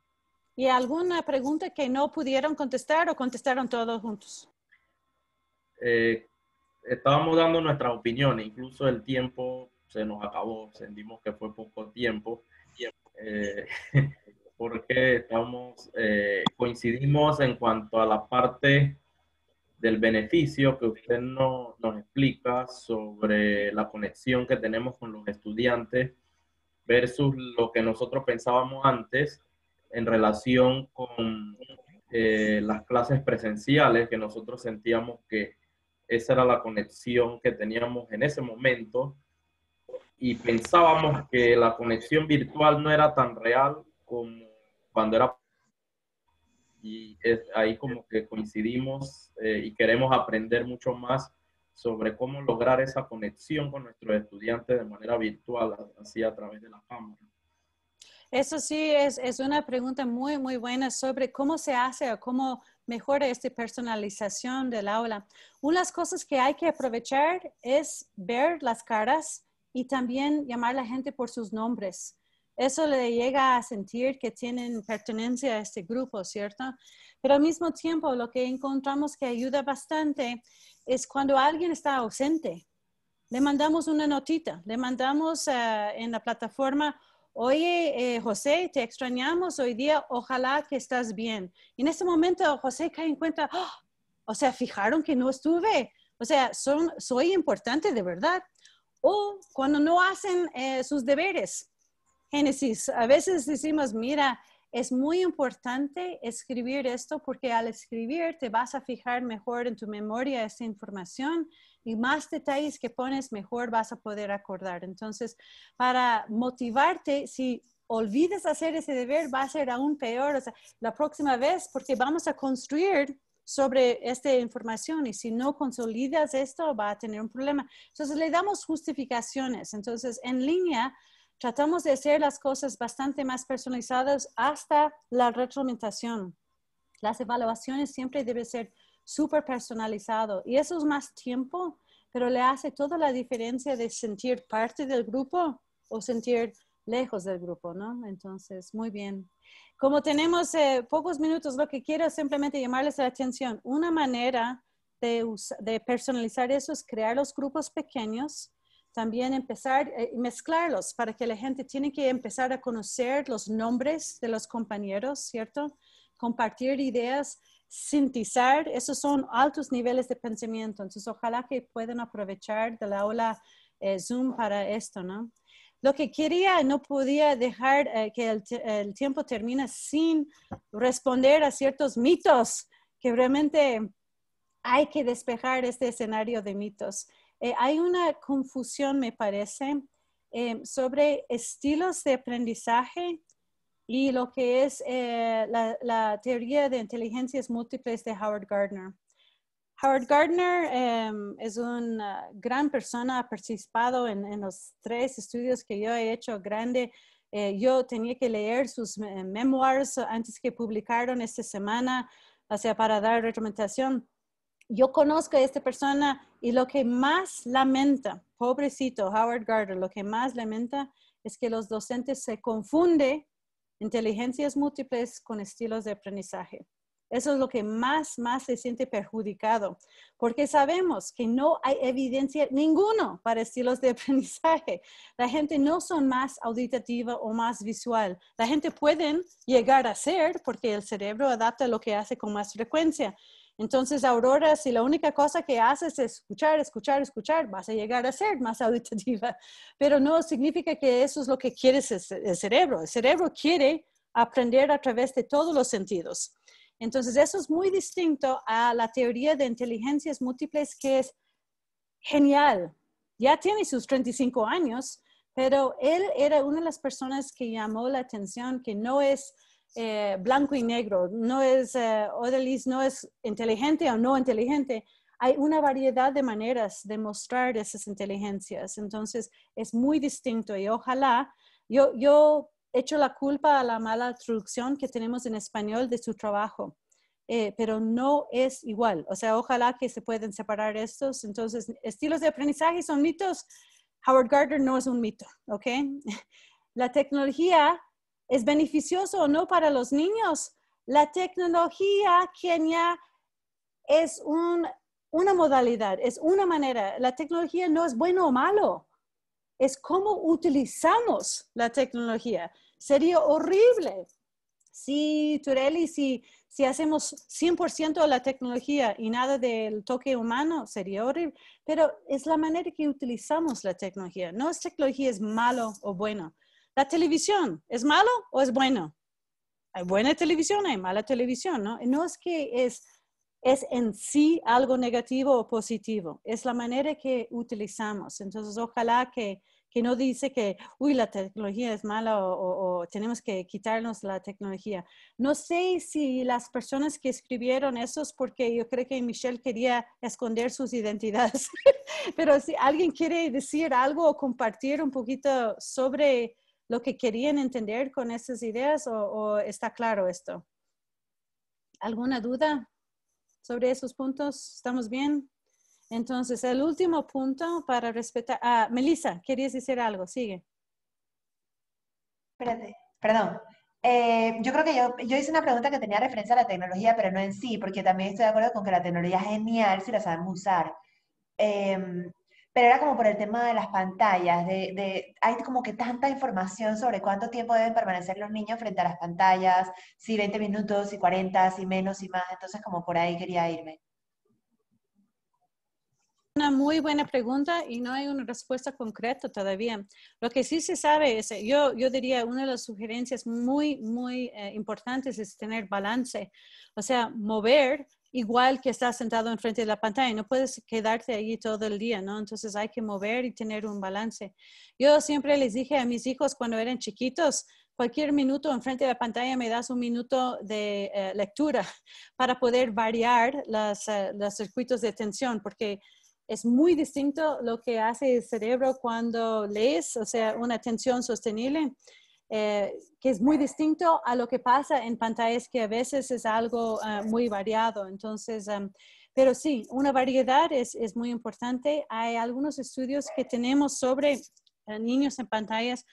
¿Y alguna pregunta que no pudieron contestar o contestaron todos juntos? Eh, estábamos dando nuestras opiniones, incluso el tiempo se nos acabó, sentimos que fue poco tiempo, eh, [laughs] porque estamos, eh, coincidimos en cuanto a la parte del beneficio que usted nos explica sobre la conexión que tenemos con los estudiantes versus lo que nosotros pensábamos antes en relación con eh, las clases presenciales que nosotros sentíamos que esa era la conexión que teníamos en ese momento y pensábamos que la conexión virtual no era tan real como cuando era y es ahí como que coincidimos eh, y queremos aprender mucho más sobre cómo lograr esa conexión con nuestros estudiantes de manera virtual, así a través de la cámara. Eso sí, es, es, una pregunta muy, muy buena sobre cómo se hace o cómo mejora esta personalización del aula. Una de las cosas que hay que aprovechar es ver las caras y también llamar a la gente por sus nombres. Eso le llega a sentir que tienen pertenencia a este grupo, ¿cierto? Pero al mismo tiempo, lo que encontramos que ayuda bastante es cuando alguien está ausente. Le mandamos una notita, le mandamos eh, en la plataforma oye eh, José, te extrañamos hoy día, ojalá que estás bien. Y en ese momento José cae en cuenta, ¡ah! o sea, fijaron que no estuve, o sea, son, soy importante de verdad. O cuando no hacen eh, sus deberes. Génesis, a veces decimos, mira, es muy importante escribir esto porque al escribir te vas a fijar mejor en tu memoria esa información y más detalles que pones, mejor vas a poder acordar. Entonces, para motivarte, si olvides hacer ese deber, va a ser aún peor o sea, la próxima vez, porque vamos a construir sobre esta información y si no consolidas esto va a tener un problema. Entonces le damos justificaciones. Entonces en línea tratamos de hacer las cosas bastante más personalizadas hasta la retroalimentación. Las evaluaciones siempre deben ser súper personalizado. Y eso es más tiempo, pero le hace toda la diferencia de sentir parte del grupo o sentir lejos del grupo, ¿no? Entonces, muy bien. Como tenemos eh, pocos minutos, lo que quiero es simplemente llamarles la atención. Una manera de, personalizar eso es crear los grupos pequeños, también empezar eh, y mezclarlos para que la gente tiene que empezar a conocer los nombres de los compañeros, ¿cierto? Compartir ideas sintetizar, esos son altos niveles de pensamiento. Entonces, ojalá que puedan aprovechar de la ola eh, Zoom para esto, ¿no? Lo que quería, no podía dejar eh, que el, tiempo termine sin responder a ciertos mitos que realmente hay que despejar este escenario de mitos. Eh, hay una confusión, me parece, sobre estilos de aprendizaje y lo que es eh, la, teoría de inteligencias múltiples de Howard Gardner. Howard Gardner em, es una ah, gran persona, ha participado en, los tres estudios que yo he hecho grande. Eh, yo tenía que leer sus memoirs antes que publicaron esta semana, o sea, para dar recomendación. Yo conozco a esta persona y lo que más lamenta, pobrecito Howard Gardner, lo que más lamenta es que los docentes se confunden inteligencias múltiples con estilos de aprendizaje. Eso es lo que más, más se siente perjudicado, porque sabemos que no hay evidencia ninguno para estilos de [laughs] aprendizaje. La gente no son más auditiva o más visual. La gente pueden llegar a ser porque el cerebro adapta lo que hace con más frecuencia, entonces, Aurora, si la única cosa que haces es escuchar, escuchar, escuchar, vas a llegar a ser más [laughs] auditiva. pero no significa que eso es lo que quiere el cerebro. El cerebro quiere aprender a través de todos los sentidos. Entonces, eso es muy distinto a la teoría de inteligencias múltiples, que es genial. Ya tiene sus 35 años, pero él era una de las personas que llamó la atención que no es eh, blanco y negro, no es, eh, no es inteligente o no inteligente. Hay una variedad de maneras de mostrar esas inteligencias, entonces es muy distinto y ojalá, yo, yo echo la culpa a la mala traducción que tenemos en español de su trabajo. Eh, pero no es igual. O sea, ojalá que se pueden separar estos. Entonces, estilos de aprendizaje son mitos. Howard Gardner no es un mito, ¿ok? [laughs] La tecnología ¿Es beneficioso o no para los niños? La tecnología, Kenia, es una modalidad, es una manera. La tecnología no es bueno o malo, es cómo utilizamos la tecnología. Sería horrible si, Turelli, si, si hacemos 100% de la tecnología y nada del toque humano, sería horrible. Pero es la manera que utilizamos la tecnología. No es tecnología es malo o bueno. La televisión, ¿es malo o es bueno? Hay buena televisión, hay mala televisión, ¿no? no es que es, es en sí algo negativo o positivo, es la manera que utilizamos. Entonces, ojalá que, no dice que, uy, la tecnología es mala o, o, tenemos que quitarnos la tecnología. No sé si las personas que escribieron eso es porque yo creo que Michelle quería esconder sus identidades, [laughs] pero si alguien quiere decir algo o compartir un poquito sobre lo que querían entender con esas ideas o, está claro esto? ¿Alguna duda sobre esos puntos? ¿Estamos bien? Entonces, el último punto para respetar. Ah, Melissa, querías decir algo, sigue. Espérate, perdón. Eh, yo creo que yo, hice una pregunta que tenía referencia a la tecnología, pero no en sí, porque también estoy de acuerdo con que la tecnología es genial si la sabemos usar. Em, pero era como por el tema de las pantallas, de, hay como que tanta información sobre cuánto tiempo deben permanecer los niños frente a las pantallas, si 20 minutos, si 40, si menos, si más, entonces como por ahí quería irme. Una muy buena pregunta y no hay una respuesta concreta todavía. Lo que sí se sabe es, eh, yo, yo diría, una de las sugerencias muy, muy eh, importantes es tener balance, o sea, mover igual que estás sentado enfrente de la pantalla, no puedes quedarte ahí todo el día, ¿no? Entonces hay que mover y tener un balance. Yo siempre les dije a mis hijos cuando eran chiquitos, cualquier minuto enfrente de la pantalla me das un minuto de eh, lectura [laughs] para poder variar las, eh, los circuitos de tensión, porque es muy distinto lo que hace el cerebro cuando lees, o sea, una atención sostenible eh, que es muy distinto a lo que pasa en pantallas que a veces es algo eh, muy variado. Entonces, em, pero sí, una variedad es, muy importante. Hay algunos estudios que tenemos sobre eh, niños en pantallas.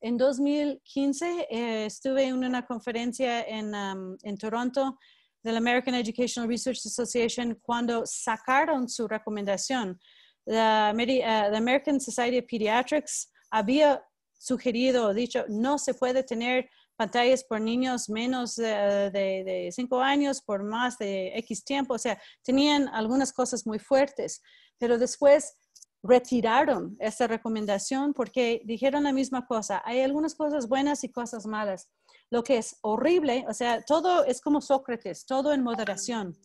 En 2015 estuve en una conferencia en, Toronto em, en Toronto American Educational Research Association cuando sacaron su recomendación. La, American Society of Pediatrics había sugerido dicho, no se puede tener pantallas por niños menos de cinco años por más de X tiempo. O sea, tenían algunas cosas muy fuertes, pero después retiraron esta recomendación porque dijeron la misma cosa. Hay algunas cosas buenas y cosas malas. Lo que es horrible, o sea, todo es como Sócrates, todo en moderación.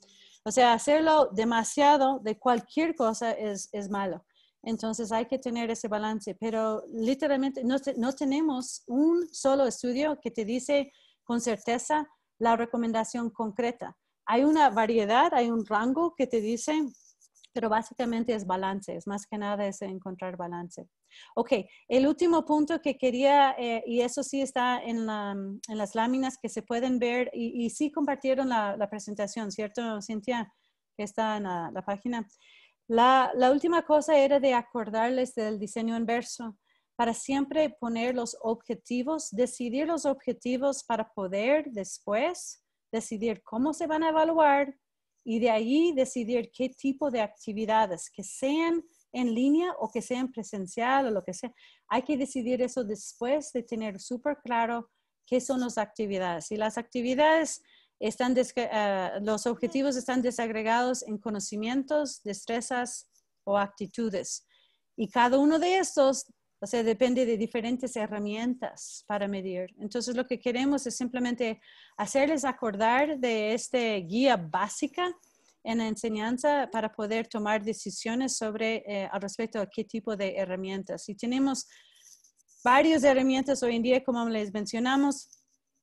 O sea, hacerlo demasiado de cualquier cosa es malo. Entonces hay que tener ese balance, pero literalmente no, no tenemos un solo estudio que te dice con certeza la recomendación concreta. Hay una variedad, hay un rango que te dice, pero básicamente es balance, es más que nada es encontrar balance. Ok, el último punto que quería, eh, y eso sí está en, las láminas que se pueden ver, y, sí compartieron la, presentación, ¿cierto, Cintia? Que está en la página. La, última cosa era de acordarles del diseño inverso, para siempre poner los objetivos, decidir los objetivos para poder después decidir cómo se van a evaluar y de ahí decidir qué tipo de actividades, que sean en línea o que sean presencial o lo que sea. Hay que decidir eso después de tener súper claro qué son las actividades. Y las actividades están eh, los objetivos están desagregados en conocimientos, destrezas o actitudes. Y cada uno de estos, depende de diferentes herramientas para medir. Entonces, lo que queremos es simplemente hacerles acordar de esta guía básica en la enseñanza para poder tomar decisiones sobre eh, al respecto a qué tipo de herramientas. Y tenemos varias herramientas hoy en día, como les mencionamos,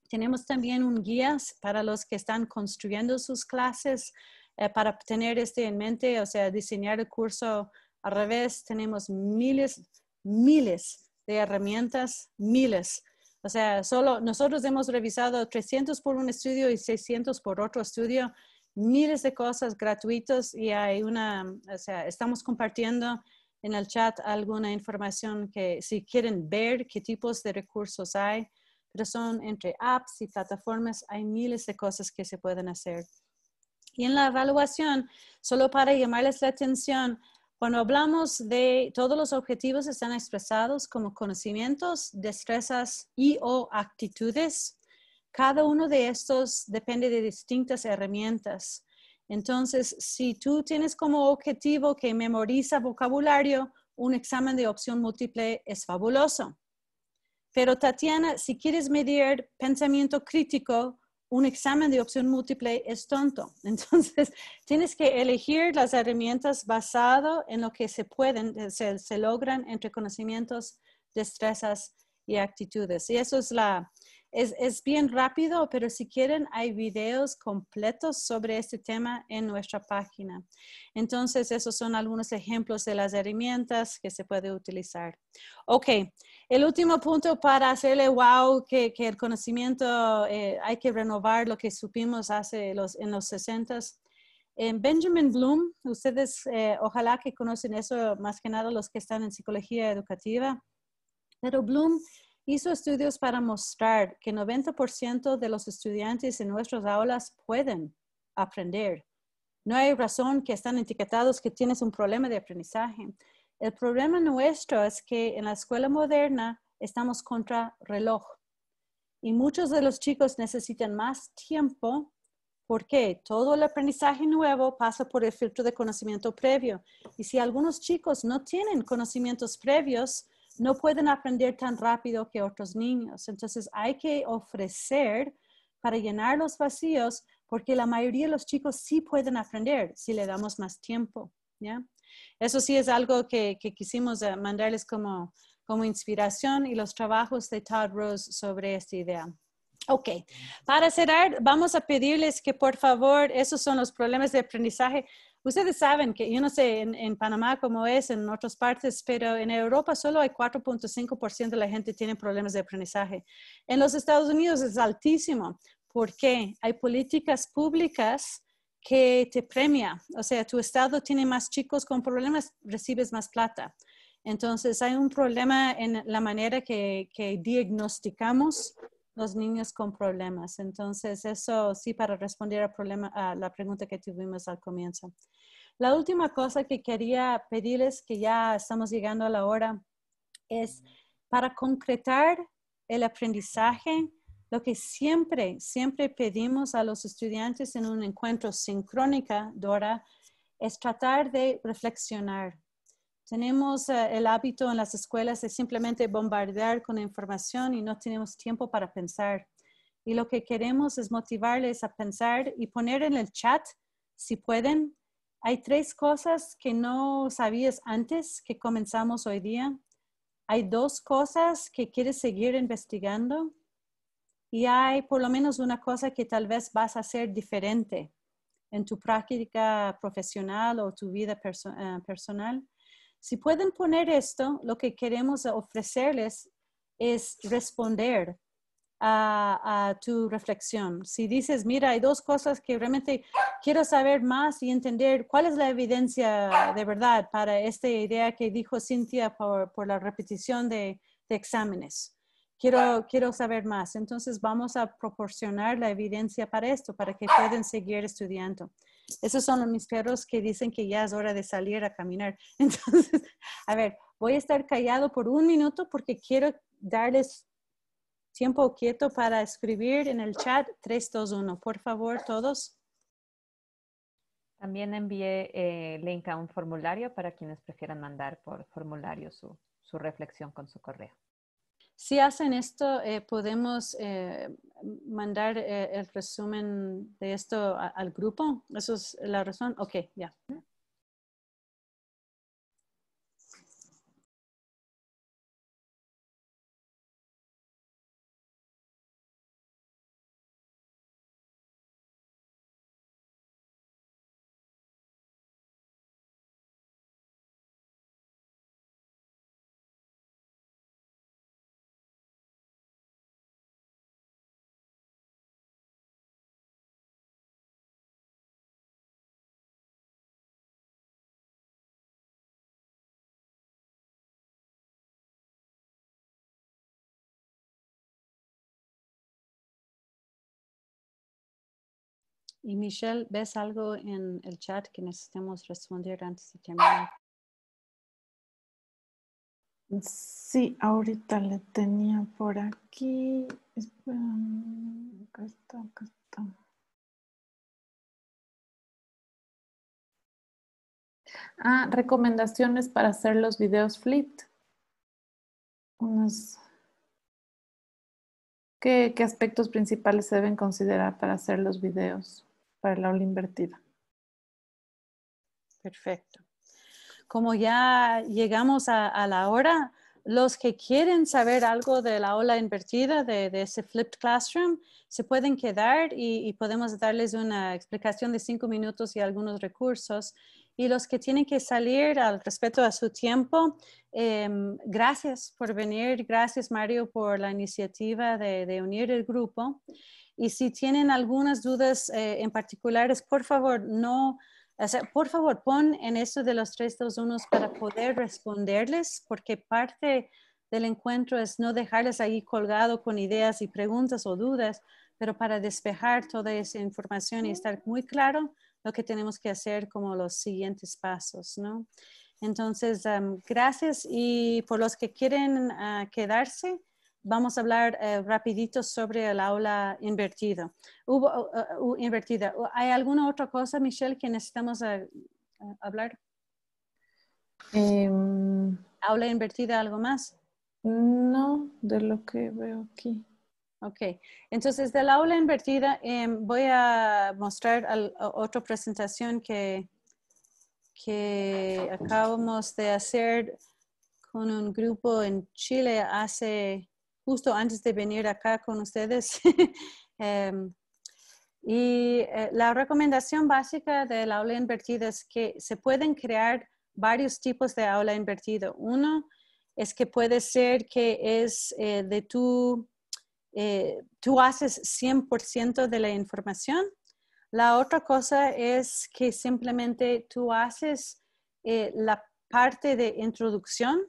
tenemos también un guía para los que están construyendo sus clases eh, para tener este en mente, o sea, diseñar el curso al revés. Tenemos miles, miles de herramientas, miles. O sea, solo nosotros hemos revisado 300 por un estudio y 600 por otro estudio, miles de cosas gratuitas y hay una, o sea, estamos compartiendo en el chat alguna información que si quieren ver qué tipos de recursos hay son entre apps y plataformas, hay miles de cosas que se pueden hacer. Y en la evaluación, solo para llamarles la atención, cuando hablamos de todos los objetivos están expresados como conocimientos, destrezas y o actitudes. Cada uno de estos depende de distintas herramientas. Entonces, si tú tienes como objetivo que memoriza vocabulario, un examen de opción múltiple es fabuloso. Pero Tatiana, si quieres medir pensamiento crítico, un examen de opción múltiple es tonto. [laughs] Entonces, tienes que elegir las herramientas basado en lo que se pueden, eh, se, logran entre conocimientos, destrezas y actitudes. Y eso es la, es, bien rápido, pero si quieren, hay videos completos sobre este tema en nuestra página. Entonces, esos son algunos ejemplos de las herramientas que se puede utilizar. Ok, el último punto para hacerle wow, que, el conocimiento eh, hay que renovar lo que supimos hace los, en los 60 eh, Benjamin Bloom, ustedes eh, ojalá que conocen eso más que nada los que están en psicología educativa, pero Bloom hizo estudios para mostrar que 90% de los estudiantes en nuestras aulas pueden aprender. No hay razón que están etiquetados que tienes un problema de aprendizaje. El problema nuestro es que en la escuela moderna estamos contra reloj y muchos de los chicos necesitan más tiempo porque todo el aprendizaje nuevo pasa por el filtro de conocimiento previo. Y si algunos chicos no tienen conocimientos previos, no pueden aprender tan rápido que otros niños. Entonces hay que ofrecer para llenar los vacíos porque la mayoría de los chicos sí pueden aprender si le damos más tiempo. ¿ya? Eso sí es algo que, quisimos eh, mandarles como, como inspiración y los trabajos de Todd Rose sobre esta idea. Ok, para cerrar, vamos a pedirles que por favor, esos son los problemas de aprendizaje, Ustedes saben que yo no sé en, Panamá cómo es, en otras partes, pero en Europa solo hay 4.5% de la gente tiene problemas de aprendizaje. En los Estados Unidos es altísimo porque hay políticas públicas que te premia. O sea, tu estado tiene más chicos con problemas, recibes más plata. Entonces, hay un problema en la manera que, que diagnosticamos los niños con problemas. Entonces, eso sí para responder al problema, a la pregunta que tuvimos al comienzo. La última cosa que quería pedirles, que ya estamos llegando a la hora, es para concretar el aprendizaje, lo que siempre, siempre pedimos a los estudiantes en un encuentro sincrónica, Dora, es tratar de reflexionar, tenemos eh, el hábito en las escuelas de simplemente bombardear con información y no tenemos tiempo para pensar. Y lo que queremos es motivarles a pensar y poner en el chat, si pueden, hay tres cosas que no sabías antes que comenzamos hoy día. Hay dos cosas que quieres seguir investigando. Y hay por lo menos una cosa que tal vez vas a hacer diferente en tu práctica profesional o tu vida eh, personal si pueden poner esto, lo que queremos ofrecerles es responder a, tu reflexión. Si dices, mira, hay dos cosas que realmente quiero saber más y entender cuál es la evidencia de verdad para esta idea que dijo Cynthia por, la repetición de, exámenes. quiero saber más. Entonces vamos a proporcionar la evidencia para esto, para que puedan seguir estudiando. Esos son mis perros que dicen que ya es hora de salir a caminar. [laughs] Entonces, a ver, voy a estar callado por un minuto porque quiero darles tiempo quieto para escribir en el chat 321. Por favor, todos. También envié eh, link a un formulario para quienes prefieran mandar por formulario su, su reflexión con su correo. Si hacen esto, eh, podemos eh, mandar eh, el resumen de esto al grupo. ¿Eso es la razón? Ok, ya. Y Michelle, ¿ves algo en el chat que necesitemos responder antes de terminar? Sí, ahorita le tenía por aquí. acá está, acá está. Ah, recomendaciones para hacer los videos flipped. ¿qué, ¿Qué aspectos principales se deben considerar para hacer los videos? para la ola invertida. Perfecto. Como ya llegamos a, la hora, los que quieren saber algo de la ola invertida, de, ese flipped classroom, se pueden quedar y, podemos darles una explicación de cinco minutos y algunos recursos. Y los que tienen que salir al respecto a su tiempo, em, gracias por venir. Gracias, Mario, por la iniciativa de, de unir el grupo. Y si tienen algunas dudas eh, en particulares, por favor, no, por favor, pon en eso de los 321 para poder responderles, porque parte del encuentro es no dejarles ahí colgado con ideas y preguntas o dudas, pero para despejar toda esa información y estar muy claro lo que tenemos que hacer como los siguientes pasos, ¿no? Entonces, gracias y por los que quieren ah, quedarse, vamos a hablar eh, rapidito sobre el aula uh, uh, uh, invertida. ¿Hay alguna otra cosa, Michelle, que necesitamos eh, eh, hablar? Em, ¿Aula invertida algo más? No, de lo que veo aquí. Ok, entonces del aula invertida em, voy a mostrar otra presentación que, que acabamos de hacer con un grupo en Chile hace justo antes de venir acá con ustedes. [laughs] Em, y eh, la recomendación básica del aula invertida es que se pueden crear varios tipos de aula invertida. Uno es que puede ser que es eh, de tú eh, tú haces 100% de la información. La otra cosa es que simplemente tú haces la parte de introducción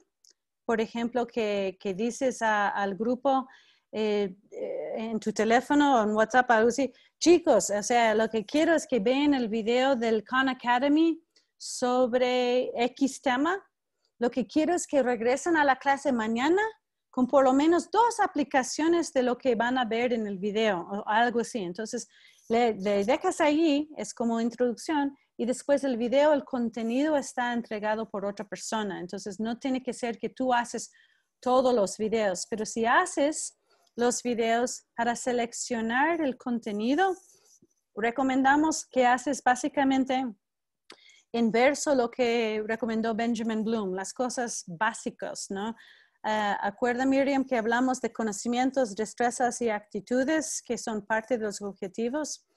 por ejemplo, que, dices al grupo eh, eh, en tu teléfono o en WhatsApp, algo así, chicos, o sea, lo que quiero es que vean el video del Khan Academy sobre X tema. Lo que quiero es que regresen a la clase mañana con por lo menos dos aplicaciones de lo que van a ver en el video o algo así. Entonces, le, le dejas ahí, es como introducción, y después el video, el contenido está entregado por otra persona. Entonces no tiene que ser que tú haces todos los videos, pero si haces los videos para seleccionar el contenido, recomendamos que haces básicamente en verso lo que recomendó Benjamin Bloom, las cosas básicas, ¿no? Ah, acuerda Miriam que hablamos de conocimientos, destrezas y actitudes que son parte de los objetivos.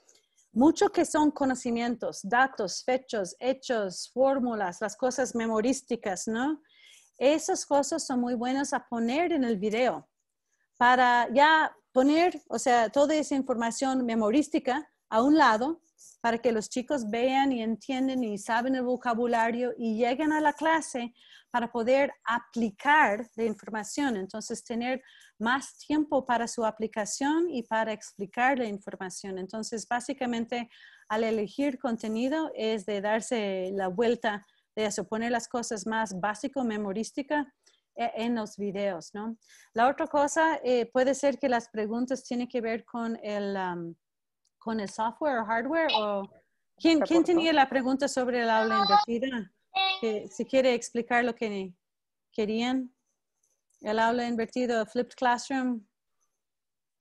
Mucho que son conocimientos, datos, fechos, hechos, fórmulas, las cosas memorísticas, ¿no? Esas cosas son muy buenas a poner en el video para ya poner, o sea, toda esa información memorística a un lado para que los chicos vean y entiendan y saben el vocabulario y lleguen a la clase para poder aplicar la información. Entonces, tener más tiempo para su aplicación y para explicar la información. Entonces, básicamente, al elegir contenido es de darse la vuelta de suponer las cosas más básico, memorística e, en los videos, ¿no? La otra cosa eh, puede ser que las preguntas tienen que ver con el con el software o hardware? O... ¿Quién, tenía la pregunta sobre el aula invertida? si quiere explicar lo que querían. El aula invertido, flipped classroom.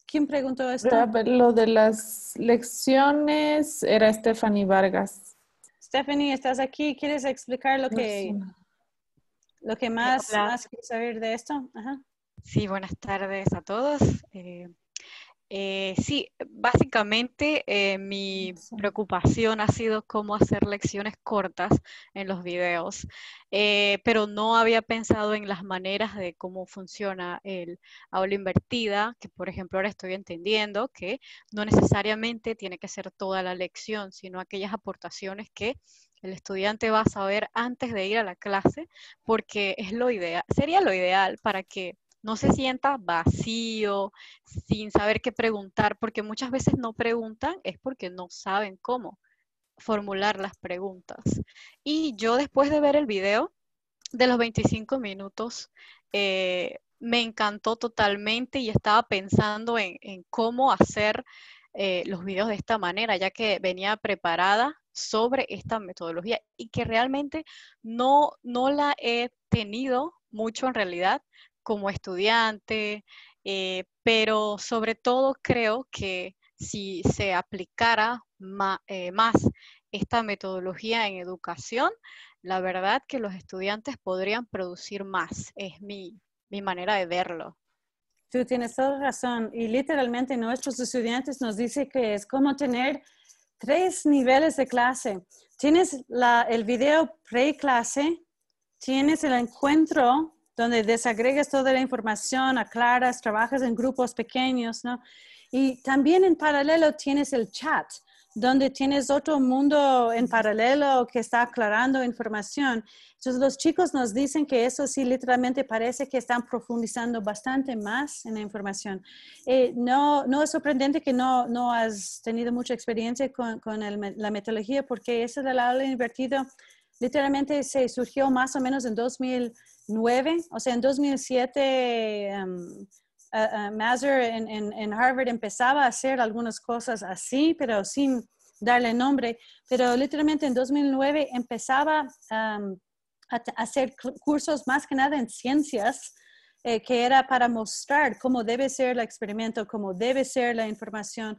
¿Quién preguntó esto? Lo de las lecciones era Stephanie Vargas. Stephanie, estás aquí. ¿Quieres explicar lo que, lo que más, más quieres saber de esto? Sí, buenas tardes a todos. Eh, eh, sí, básicamente eh, mi preocupación ha sido cómo hacer lecciones cortas en los videos, eh, pero no había pensado en las maneras de cómo funciona el aula invertida, que por ejemplo ahora estoy entendiendo que no necesariamente tiene que ser toda la lección, sino aquellas aportaciones que el estudiante va a saber antes de ir a la clase, porque es lo ideal, sería lo ideal para que no se sienta vacío, sin saber qué preguntar, porque muchas veces no preguntan es porque no saben cómo formular las preguntas. Y yo después de ver el video de los 25 minutos, eh, me encantó totalmente y estaba pensando en, cómo hacer eh, los videos de esta manera, ya que venía preparada sobre esta metodología y que realmente no, no la he tenido mucho en realidad, como estudiante, eh, pero sobre todo creo que si se aplicara eh, más esta metodología en educación, la verdad que los estudiantes podrían producir más. Es mi, mi manera de verlo. Tú tienes toda razón. Y literalmente nuestros estudiantes nos dicen que es como tener tres niveles de clase. Tienes el video pre-clase, tienes el encuentro donde desagregas toda la información, aclaras, trabajas en grupos pequeños, ¿no? Y también en paralelo tienes el chat, donde tienes otro mundo en paralelo que está aclarando información. Entonces los chicos nos dicen que eso sí literalmente parece que están profundizando bastante más en la información. Eh, no, no es sorprendente que no, no has tenido mucha experiencia con, la metodología porque ese del aula invertido literalmente se surgió más o menos en 2000 o sea, en 2007 em, eh, eh, en, Harvard empezaba a hacer algunas cosas así, pero sin darle nombre, pero literalmente en 2009 empezaba em, a, hacer cursos más que nada en ciencias, eh, que era para mostrar cómo debe ser el experimento, cómo debe ser la información,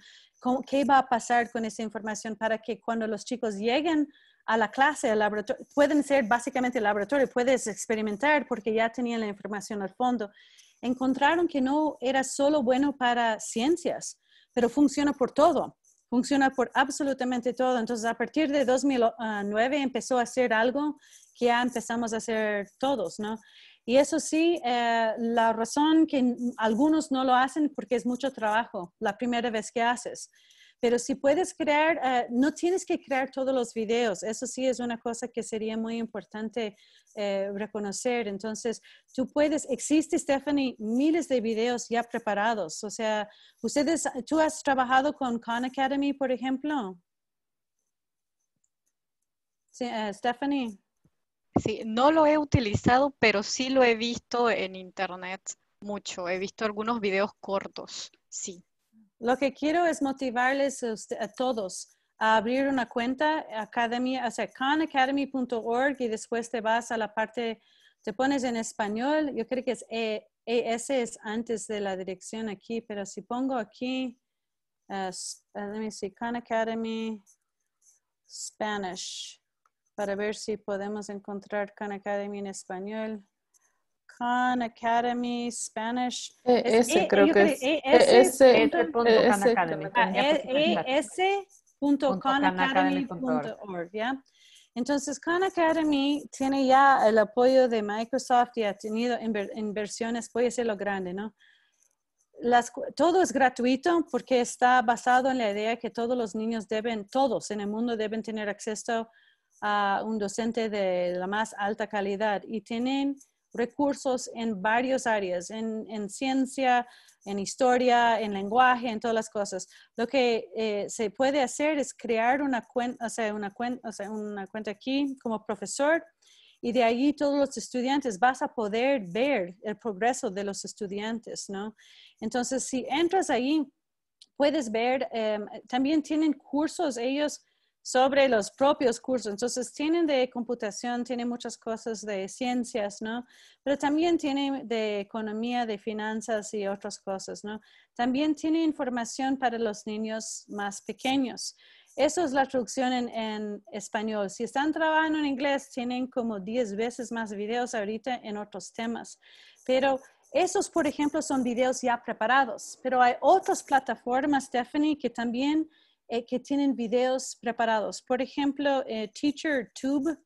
qué va a pasar con esa información para que cuando los chicos lleguen a la clase, al laboratorio, pueden ser básicamente el laboratorio, puedes experimentar porque ya tenían la información al fondo. Encontraron que no era solo bueno para ciencias, pero funciona por todo, funciona por absolutamente todo. Entonces, a partir de 2009 empezó a ser algo que ya empezamos a hacer todos, ¿no? Y eso sí, eh, la razón que algunos no lo hacen porque es mucho trabajo la primera vez que haces. Pero si puedes crear, ah, no tienes que crear todos los videos. Eso sí es una cosa que sería muy importante eh, reconocer. Entonces, tú puedes, existe, Stephanie, miles de videos ya preparados. O sea, ustedes, tú has trabajado con Khan Academy, por ejemplo. Eh, Stephanie. Sí, no lo he utilizado, pero sí lo he visto en internet mucho. He visto algunos videos cortos, sí. Lo que quiero es motivarles a, todos a abrir una cuenta, academy, o sea, y después te vas a la parte, te pones en español, yo creo que es e, e ES antes de la dirección aquí, pero si pongo aquí, eh, eh, let me see, Khan Academy Spanish, para ver si podemos encontrar Khan Academy en español. Khan Academy Spanish. E, ES, e, creo que es. Ah, e, ¿ya? Entonces, Khan Academy tiene ya el apoyo de Microsoft y ha tenido inversiones, puede ser lo grande, ¿no? Las, todo es gratuito porque está basado en la idea que todos los niños deben, todos en el mundo deben tener acceso a un docente de la más alta calidad y tienen recursos en varias áreas, en, ciencia, en historia, en lenguaje, en todas las cosas. Lo que eh, se puede hacer es crear una cuenta, aquí como profesor y de ahí todos los estudiantes vas a poder ver el progreso de los estudiantes, ¿no? Entonces, si entras ahí, puedes ver, em, también tienen cursos ellos sobre los propios cursos. Entonces, tienen de computación, tienen muchas cosas de ciencias, ¿no? Pero también tienen de economía, de finanzas y otras cosas, ¿no? También tienen información para los niños más pequeños. Eso es la traducción en, español. Si están trabajando en inglés, tienen como 10 veces más videos ahorita en otros temas. Pero esos, por ejemplo, son videos ya preparados. Pero hay otras plataformas, Stephanie, que también eh, que tienen videos preparados. Por ejemplo, TeacherTube. Teacher Tube.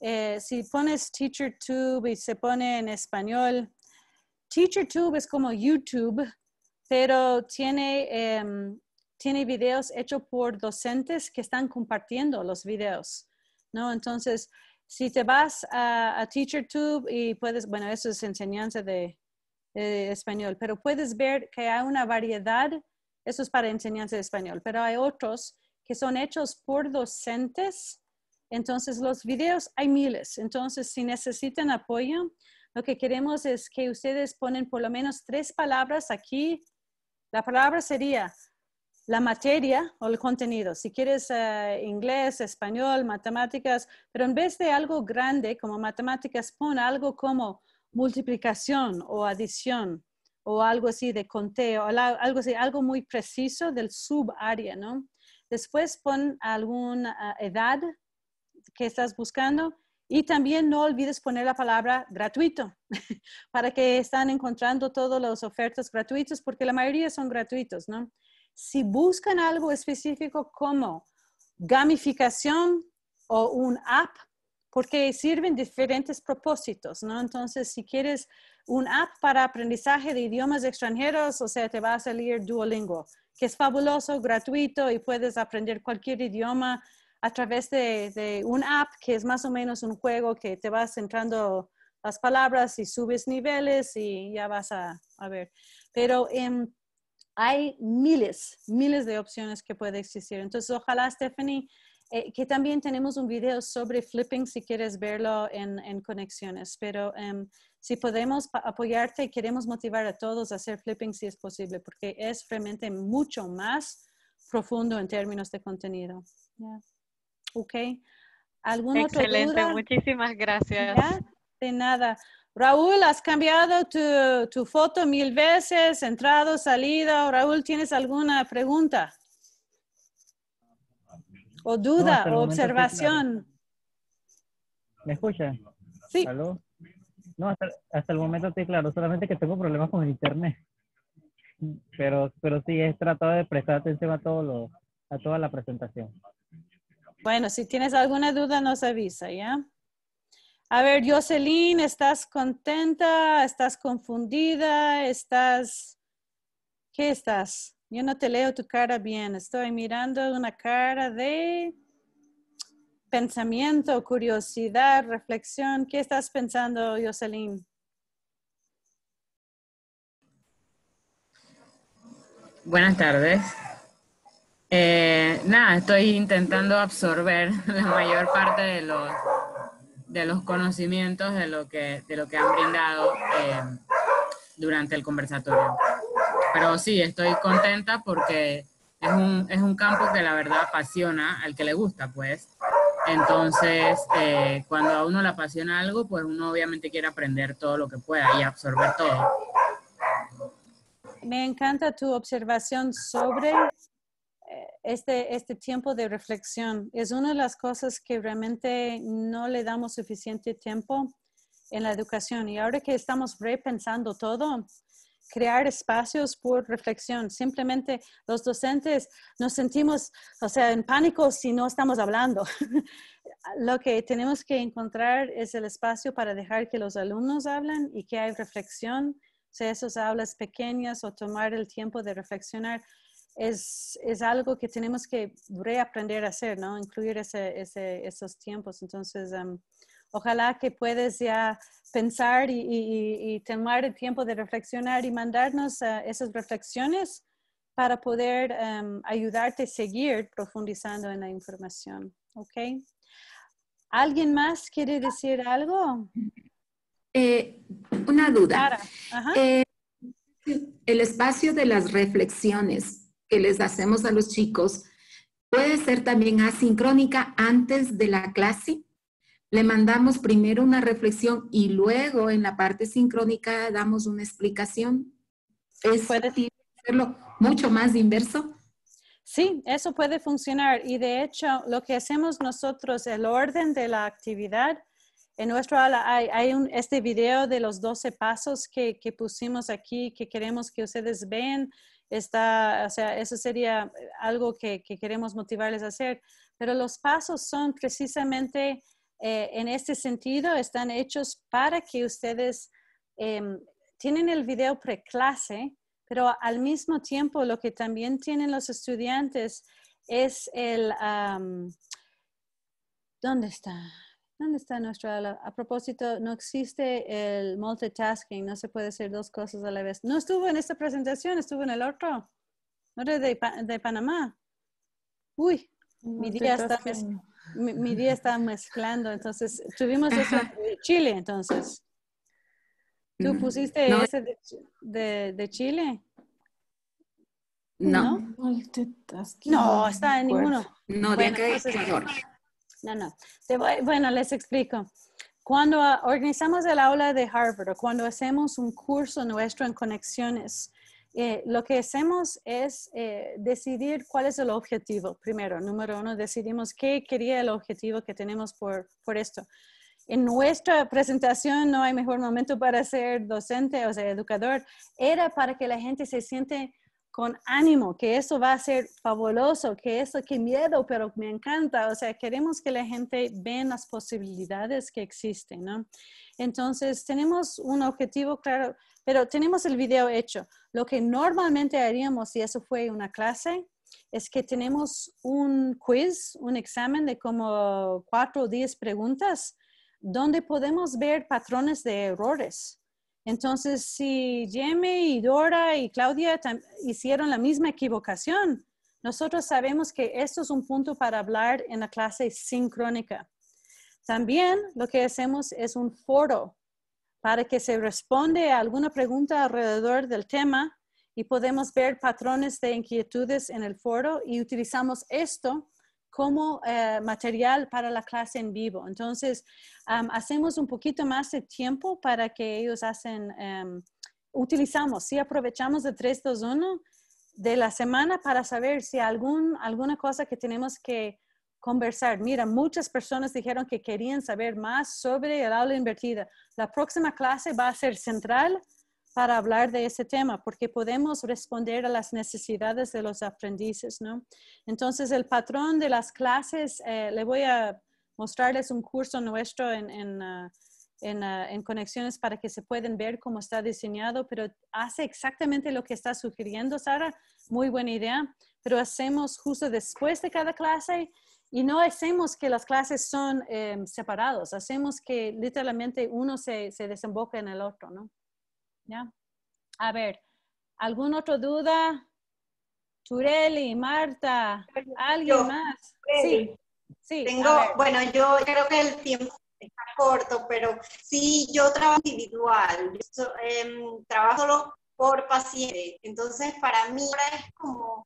Eh, si pones Teacher Tube y se pone en español, Teacher Tube es como YouTube, pero tiene, em, tiene videos hechos por docentes que están compartiendo los videos, ¿no? Entonces, si te vas a, TeacherTube y puedes, bueno, eso es enseñanza de español, pero puedes ver que hay una variedad eso es para enseñanza de español, pero hay otros que son hechos por docentes. Entonces, los videos hay miles. Entonces, si necesitan apoyo, lo que queremos es que ustedes ponen por lo menos tres palabras aquí. La palabra sería la materia o el contenido. Si quieres eh, inglés, español, matemáticas, pero en vez de algo grande como matemáticas, pon algo como multiplicación o adición o algo así de conteo, algo algo muy preciso del sub-área, ¿no? Después pon alguna ah, edad que estás buscando y también no olvides poner la palabra gratuito [laughs] para que están encontrando todas las ofertas gratuitas porque la mayoría son gratuitos, ¿no? Si buscan algo específico como gamificación o un app porque sirven diferentes propósitos, ¿no? Entonces, si quieres un app para aprendizaje de idiomas extranjeros, o sea, te va a salir Duolingo, que es fabuloso, gratuito y puedes aprender cualquier idioma a través de, de un app que es más o menos un juego que te vas entrando las palabras y subes niveles y ya vas a, ver. Pero em, hay miles, miles de opciones que puede existir. Entonces, ojalá, Stephanie, eh, que también tenemos un video sobre flipping si quieres verlo en, conexiones, pero em, si podemos apoyarte, queremos motivar a todos a hacer flipping si es posible, porque es realmente mucho más profundo en términos de contenido. Ok. ¿Alguna Excelente, otra duda? muchísimas gracias. De nada. Raúl, has cambiado tu, tu foto mil veces, entrado, salido. Raúl, ¿tienes alguna pregunta? o duda o observación. ¿Me escucha? Sí. No, hasta, hasta, el momento estoy claro, solamente que tengo problemas con el internet. Pero, pero sí, he tratado de prestar atención a, todo lo, a toda la presentación. Bueno, si tienes alguna duda, nos avisa, ¿ya? A ver, Jocelyn, ¿estás contenta? ¿Estás confundida? ¿Estás... ¿Qué estás? Yo no te leo tu cara bien, estoy mirando una cara de pensamiento, curiosidad, reflexión. ¿Qué estás pensando, Jocelyn? Buenas tardes. Eh, nada, estoy intentando absorber la mayor parte de los, de los conocimientos de lo que, de lo que han brindado eh, durante el conversatorio. Pero sí, estoy contenta porque es un, es un campo que la verdad apasiona al que le gusta, pues. Entonces, eh, cuando a uno le apasiona algo, pues uno obviamente quiere aprender todo lo que pueda y absorber todo. Me encanta tu observación sobre eh, este, este tiempo de reflexión. Es una de las cosas que realmente no le damos suficiente tiempo en la educación. Y ahora que estamos repensando todo, crear espacios por reflexión. Simplemente los docentes nos sentimos, o sea, en pánico si no estamos hablando. [laughs] Lo que tenemos que encontrar es el espacio para dejar que los alumnos hablen y que hay reflexión. O sea, esas aulas pequeñas o tomar el tiempo de reflexionar es, es algo que tenemos que reaprender a hacer, ¿no? Incluir ese, esos tiempos. Entonces, em, Ojalá que puedes ya pensar y, tomar el tiempo de reflexionar y mandarnos eh, esas reflexiones para poder em, ayudarte a seguir profundizando en la información. ¿Ok? ¿Alguien más quiere decir algo? Eh, una duda. Eh, el espacio de las reflexiones que les hacemos a los chicos puede ser también asincrónica antes de la clase. Le mandamos primero una reflexión y luego en la parte sincrónica damos una explicación. ¿Es hacerlo mucho más inverso? Sí, eso puede funcionar. Y de hecho, lo que hacemos nosotros, el orden de la actividad, en nuestro ala hay, un, este video de los 12 pasos que, pusimos aquí, que queremos que ustedes vean. Está, o sea, eso sería algo que queremos motivarles a hacer. Pero los pasos son precisamente eh, en este sentido están hechos para que ustedes em, tienen el video preclase, pero al mismo tiempo lo que también tienen los estudiantes es el... ¿Dónde está? ¿Dónde está nuestro A propósito, no existe el multitasking, no se puede hacer dos cosas a la vez. No estuvo en esta presentación, estuvo en el otro. No era de, Panamá. Uy, mi día está mi, día [laughs] estaba mezclando, entonces tuvimos eso de Chile, entonces. ¿Tú mm, pusiste ese de, Chile? No. No, está en ninguno. No, de bueno, No, no. bueno, les explico. Cuando ah, organizamos el aula de Harvard o cuando hacemos un curso nuestro en conexiones, eh, lo que hacemos es eh, decidir cuál es el objetivo. Primero, número uno, decidimos qué quería el objetivo que tenemos por, por esto. En nuestra presentación no hay mejor momento para ser docente, o sea, educador. Era para que la gente se siente con ánimo, que eso va a ser fabuloso, que eso, qué miedo, pero me encanta. O sea, queremos que la gente vea las posibilidades que existen, ¿no? Entonces, tenemos un objetivo claro, pero tenemos el video hecho. Lo que normalmente haríamos, si eso fue una clase, es que tenemos un quiz, un examen de como cuatro o diez preguntas, donde podemos ver patrones de errores. Entonces, si Jamie y Dora y Claudia hicieron la misma equivocación, nosotros sabemos que esto es un punto para hablar en la clase sincrónica. También lo que hacemos es un foro para que se responde a alguna pregunta alrededor del tema y podemos ver patrones de inquietudes en el foro y utilizamos esto como eh, material para la clase en vivo. Entonces, hacemos un poquito más de tiempo para que ellos hacen, em, utilizamos, si aprovechamos el 321 de la semana para saber si algún, alguna cosa que tenemos que conversar. Mira, muchas personas dijeron que querían saber más sobre el aula invertida. La próxima clase va a ser central para hablar de ese tema, porque podemos responder a las necesidades de los aprendices, ¿no? Entonces, el patrón de las clases, eh, le voy a mostrarles un curso nuestro ah, ah, en, conexiones para que se puedan ver cómo está diseñado, pero hace exactamente lo que está sugiriendo Sara, muy buena idea, pero hacemos justo después de cada clase y no hacemos que las clases son eh, separados, hacemos que literalmente uno se, se desemboca en el otro, ¿no? ¿Ya? A ver, ¿alguna otra duda? Tureli, Marta, ¿alguien más? Sí, sí. Tengo, bueno, yo creo que el tiempo está corto, pero sí, yo trabajo individual, yo em, trabajo por paciente, entonces para mí es como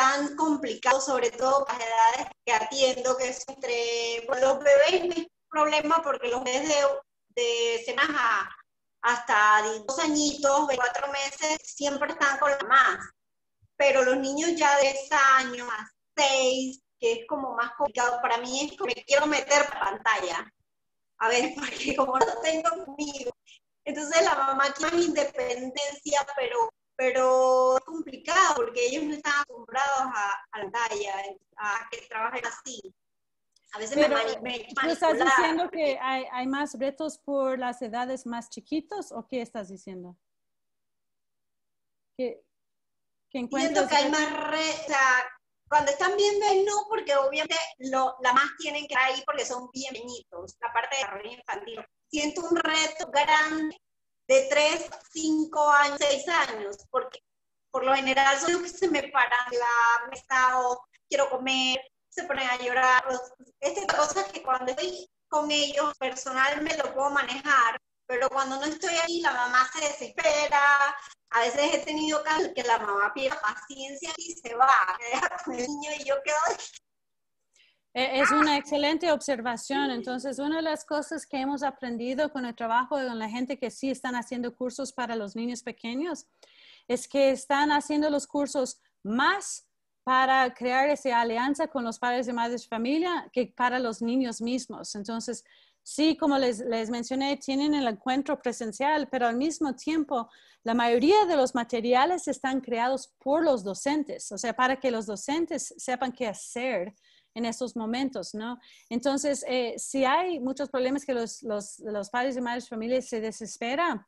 tan complicado, sobre todo las edades que atiendo, que es entre los bebés no es problema porque los bebés de, de semanas hasta dos añitos, cuatro meses, siempre están con la más. Pero los niños ya de ese años a 6, que es como más complicado para mí, es que me quiero meter pantalla. A ver, [laughs] porque como no tengo conmigo, entonces la mamá tiene independencia, pero pero es complicado porque ellos no están acostumbrados a, a la talla, a que trabajen así. A veces me, me estás diciendo que hay, más retos por las edades más chiquitos o qué estás diciendo? Que, que Siento que hay más retos, cuando están bien no, porque obviamente lo, la más tienen que ir ahí porque son bien la parte de reunión infantil. Siento un reto grande de 3, 5 años, 6 años, porque por lo general son los que se me paran la mesa o quiero comer, se ponen a llorar, estas cosas que cuando estoy con ellos personalmente me lo puedo manejar, pero cuando no estoy ahí la mamá se desespera, a veces he tenido casos que la mamá pierde paciencia y se va, deja con el niño y yo quedo eh, es una excelente observación. Entonces, una de las cosas que hemos aprendido con el trabajo de la gente que sí están haciendo cursos para los niños pequeños es que están haciendo los cursos más para crear esa alianza con los padres y madres de familia que para los niños mismos. Entonces, sí, como les, les mencioné, tienen el encuentro presencial, pero al mismo tiempo, la mayoría de los materiales están creados por los docentes, o sea, para que los docentes sepan qué hacer en estos momentos, ¿no? Entonces, eh, si hay muchos problemas que los, los, padres y madres de familia se desesperan,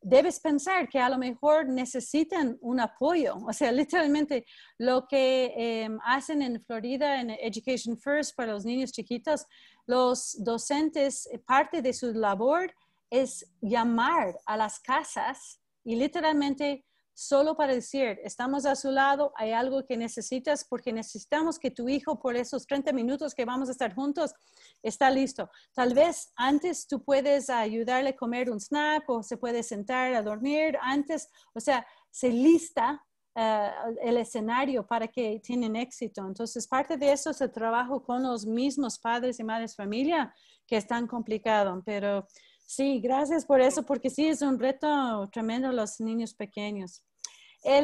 debes pensar que a lo mejor necesitan un apoyo. O sea, [laughs] literalmente lo que em, hacen en Florida, en Education First para los niños chiquitos, los docentes, eh, parte de su labor es llamar a las casas y literalmente solo para decir, estamos a su lado, hay algo que necesitas porque necesitamos que tu hijo por esos 30 minutos que vamos a estar juntos está listo. Tal vez antes tú puedes ayudarle a comer un snack o se puede sentar a dormir antes, o sea, se lista eh, el escenario para que tienen éxito. Entonces, parte de eso es el trabajo con los mismos padres y madres familia que es tan complicado, pero Sí, gracias por eso, porque sí, es un reto tremendo los niños pequeños.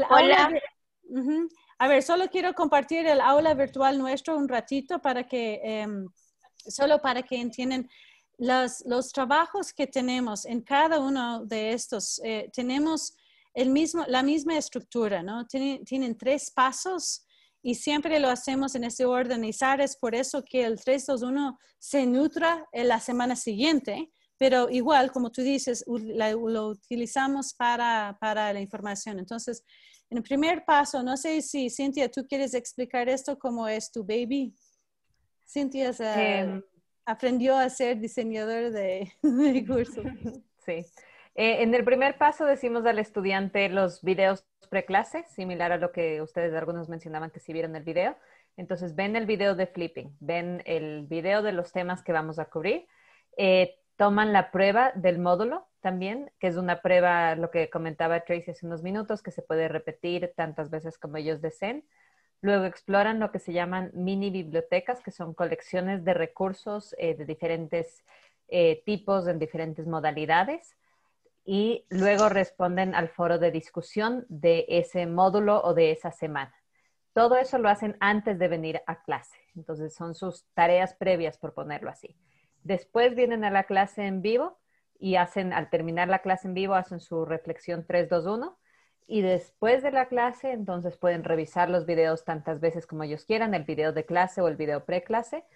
Hola. A ver, solo quiero compartir el aula virtual nuestro un ratito para que, em, solo para que entiendan los, los, trabajos que tenemos en cada uno de estos. Eh, tenemos el mismo, la misma estructura, ¿no? Tienen, tienen tres pasos y siempre lo hacemos en ese orden. Y es por eso que el 321 se nutra en la semana siguiente pero igual, como tú dices, lo utilizamos para, para, la información. Entonces, en el primer paso, no sé si Cintia, tú quieres explicar esto como es tu baby. Cintia em. aprendió a ser diseñador de, [laughs] curso. Sí. Eh, en el primer paso decimos al estudiante los videos preclase, similar a lo que ustedes algunos mencionaban que si vieron el video. Entonces ven el video de flipping, ven el video de los temas que vamos a cubrir. Eh, toman la prueba del módulo también, que es una prueba, lo que comentaba Tracy hace unos minutos, que se puede repetir tantas veces como ellos deseen. Luego exploran lo que se llaman mini bibliotecas, que son colecciones de recursos eh, de diferentes eh, tipos, en diferentes modalidades. Y luego responden al foro de discusión de ese módulo o de esa semana. Todo eso lo hacen antes de venir a clase. Entonces son sus tareas previas, por ponerlo así. Después vienen a la clase en vivo y hacen, al terminar la clase en vivo, hacen su reflexión 321 y después de la clase, entonces pueden revisar los videos tantas veces como ellos quieran, el video de clase o el video preclase. clase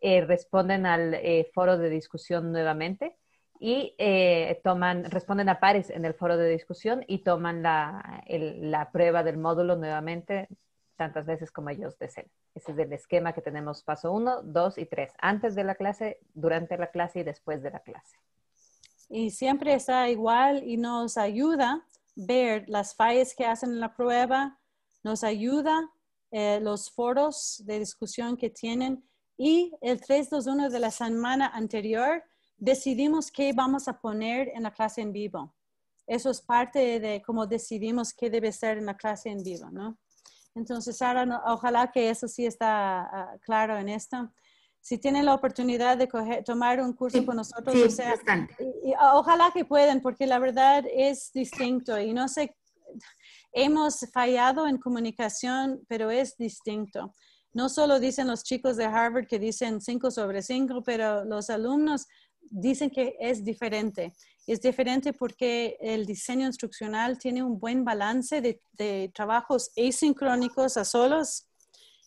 eh, responden al eh, foro de discusión nuevamente y eh, toman, responden a pares en el foro de discusión y toman la, la prueba del módulo nuevamente tantas veces como ellos deseen. Ese es el esquema que tenemos paso 1, 2 y 3, antes de la clase, durante la clase y después de la clase. Y siempre está igual y nos ayuda ver las fallas que hacen en la prueba, nos ayuda eh, los foros de discusión que tienen y el 3-2-1 de la semana anterior decidimos qué vamos a poner en la clase en vivo. Eso es parte de cómo decidimos qué debe ser en la clase en vivo, ¿no? Entonces, Sara, ojalá que eso sí está ah, claro en esto. Si tienen la oportunidad de tomar un curso con nosotros, o sea, ojalá que puedan, porque la verdad es distinto y no sé, hemos fallado en comunicación, pero es distinto. No solo dicen los chicos de Harvard que dicen 5 sobre 5, pero los alumnos dicen que es diferente. Es diferente porque el diseño instruccional tiene un buen balance de, trabajos asincrónicos a solos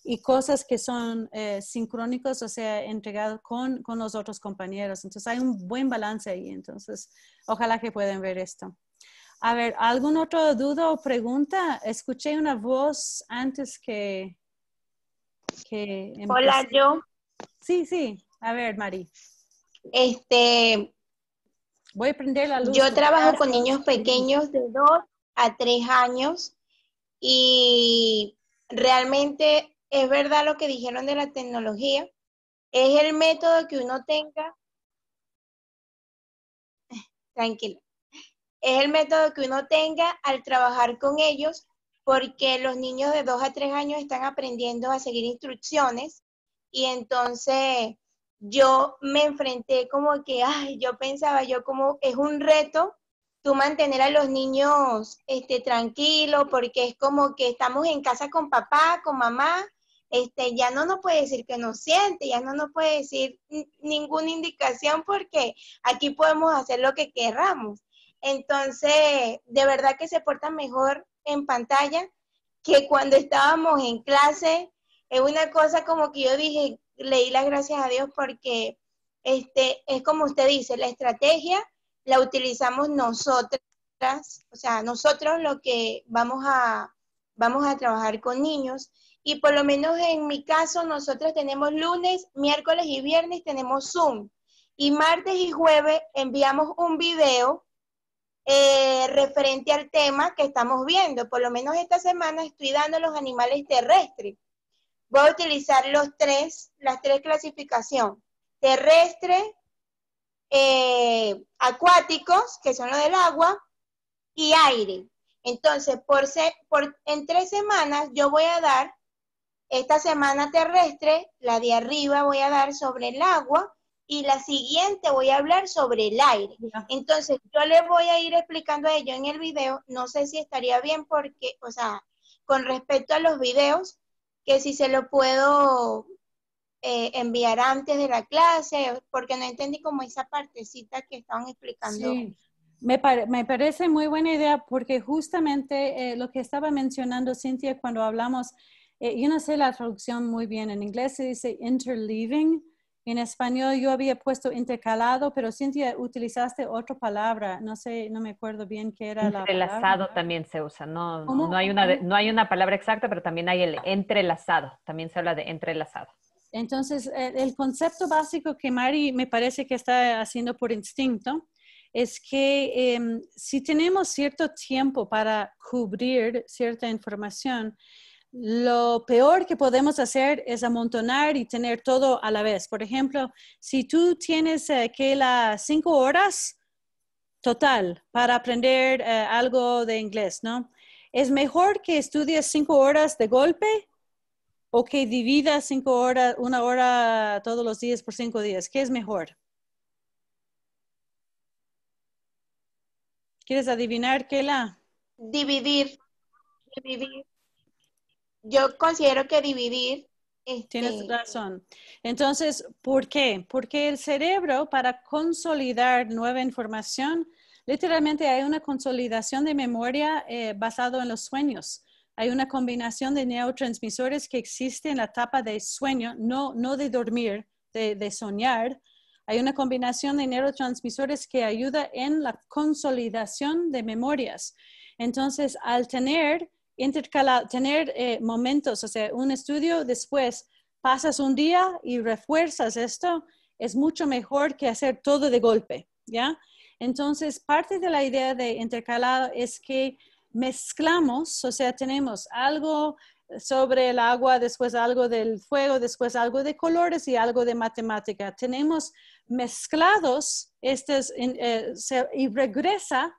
y cosas que son eh, sincrónicos, o sea, entregados con, los otros compañeros. Entonces hay un buen balance ahí. Entonces, ojalá que puedan ver esto. A ver, ¿algún otro duda o pregunta? Escuché una voz antes que... que Hola, yo. Sí, sí. A ver, Mari. Este, Voy a prender la luz. Yo trabajo con niños pequeños de 2 a 3 años y realmente es verdad lo que dijeron de la tecnología. Es el método que uno tenga. Tranquila, Es el método que uno tenga al trabajar con ellos porque los niños de 2 a 3 años están aprendiendo a seguir instrucciones y entonces yo me enfrenté como que, ay, yo pensaba, yo como es un reto tú mantener a los niños este, tranquilos, porque es como que estamos en casa con papá, con mamá, este, ya no nos puede decir que nos siente, ya no nos puede decir ninguna indicación porque aquí podemos hacer lo que querramos. Entonces, de verdad que se porta mejor en pantalla que cuando estábamos en clase. Es una cosa como que yo dije, Leí las gracias a Dios porque este, es como usted dice, la estrategia la utilizamos nosotras, o sea, nosotros lo que vamos a, vamos a trabajar con niños. Y por lo menos en mi caso, nosotros tenemos lunes, miércoles y viernes tenemos Zoom. Y martes y jueves enviamos un video eh, referente al tema que estamos viendo. Por lo menos esta semana estoy dando los animales terrestres voy a utilizar los tres, las tres clasificaciones, Terrestre, eh, acuáticos, que son los del agua, y aire. Entonces, por, por, en tres semanas yo voy a dar, esta semana terrestre, la de arriba voy a dar sobre el agua y la siguiente voy a hablar sobre el aire. Entonces, yo les voy a ir explicando a ello en el video, no sé si estaría bien porque, o sea, con respecto a los videos, que si se lo puedo eh, enviar antes de la clase, porque no entendí como esa partecita que estaban explicando. Sí. Me, me, parece muy buena idea porque justamente eh, lo que estaba mencionando Cintia cuando hablamos, eh, yo no sé la traducción muy bien en inglés, se dice interleaving, en español yo había puesto intercalado, pero Cintia, utilizaste otra palabra. No sé, no me acuerdo bien qué era la Entrelazado también se usa. No, no, hay una, no hay una palabra exacta, pero también hay el entrelazado. También se habla de entrelazado. Entonces, e, el concepto básico que Mari me parece que está haciendo por instinto es que em, si tenemos cierto tiempo para cubrir cierta información, lo peor que podemos hacer es amontonar y tener todo a la vez. Por ejemplo, si tú tienes eh, que las cinco horas total para aprender eh, algo de inglés, ¿no? Es mejor que estudies cinco horas de golpe o que dividas cinco horas, una hora todos los días por cinco días. ¿Qué es mejor? ¿Quieres adivinar, Kela? Dividir. Dividir yo considero que dividir... Tienes este, razón. Entonces, ¿por qué? Porque el cerebro, para consolidar nueva información, literalmente hay una consolidación de memoria eh, basado en los sueños. Hay una combinación de neurotransmisores que existe en la etapa de sueño, no, no de dormir, de soñar. Hay una combinación de neurotransmisores que ayuda en la consolidación de memorias. Entonces, al tener intercalar, tener eh, momentos, o sea, un estudio, después pasas un día y refuerzas esto, es mucho mejor que hacer todo de golpe, ¿ya? Entonces, parte de la idea de intercalado es que mezclamos, o sea, tenemos algo sobre el agua, después algo del fuego, después algo de colores y algo de matemática. Tenemos mezclados estos eh, y regresa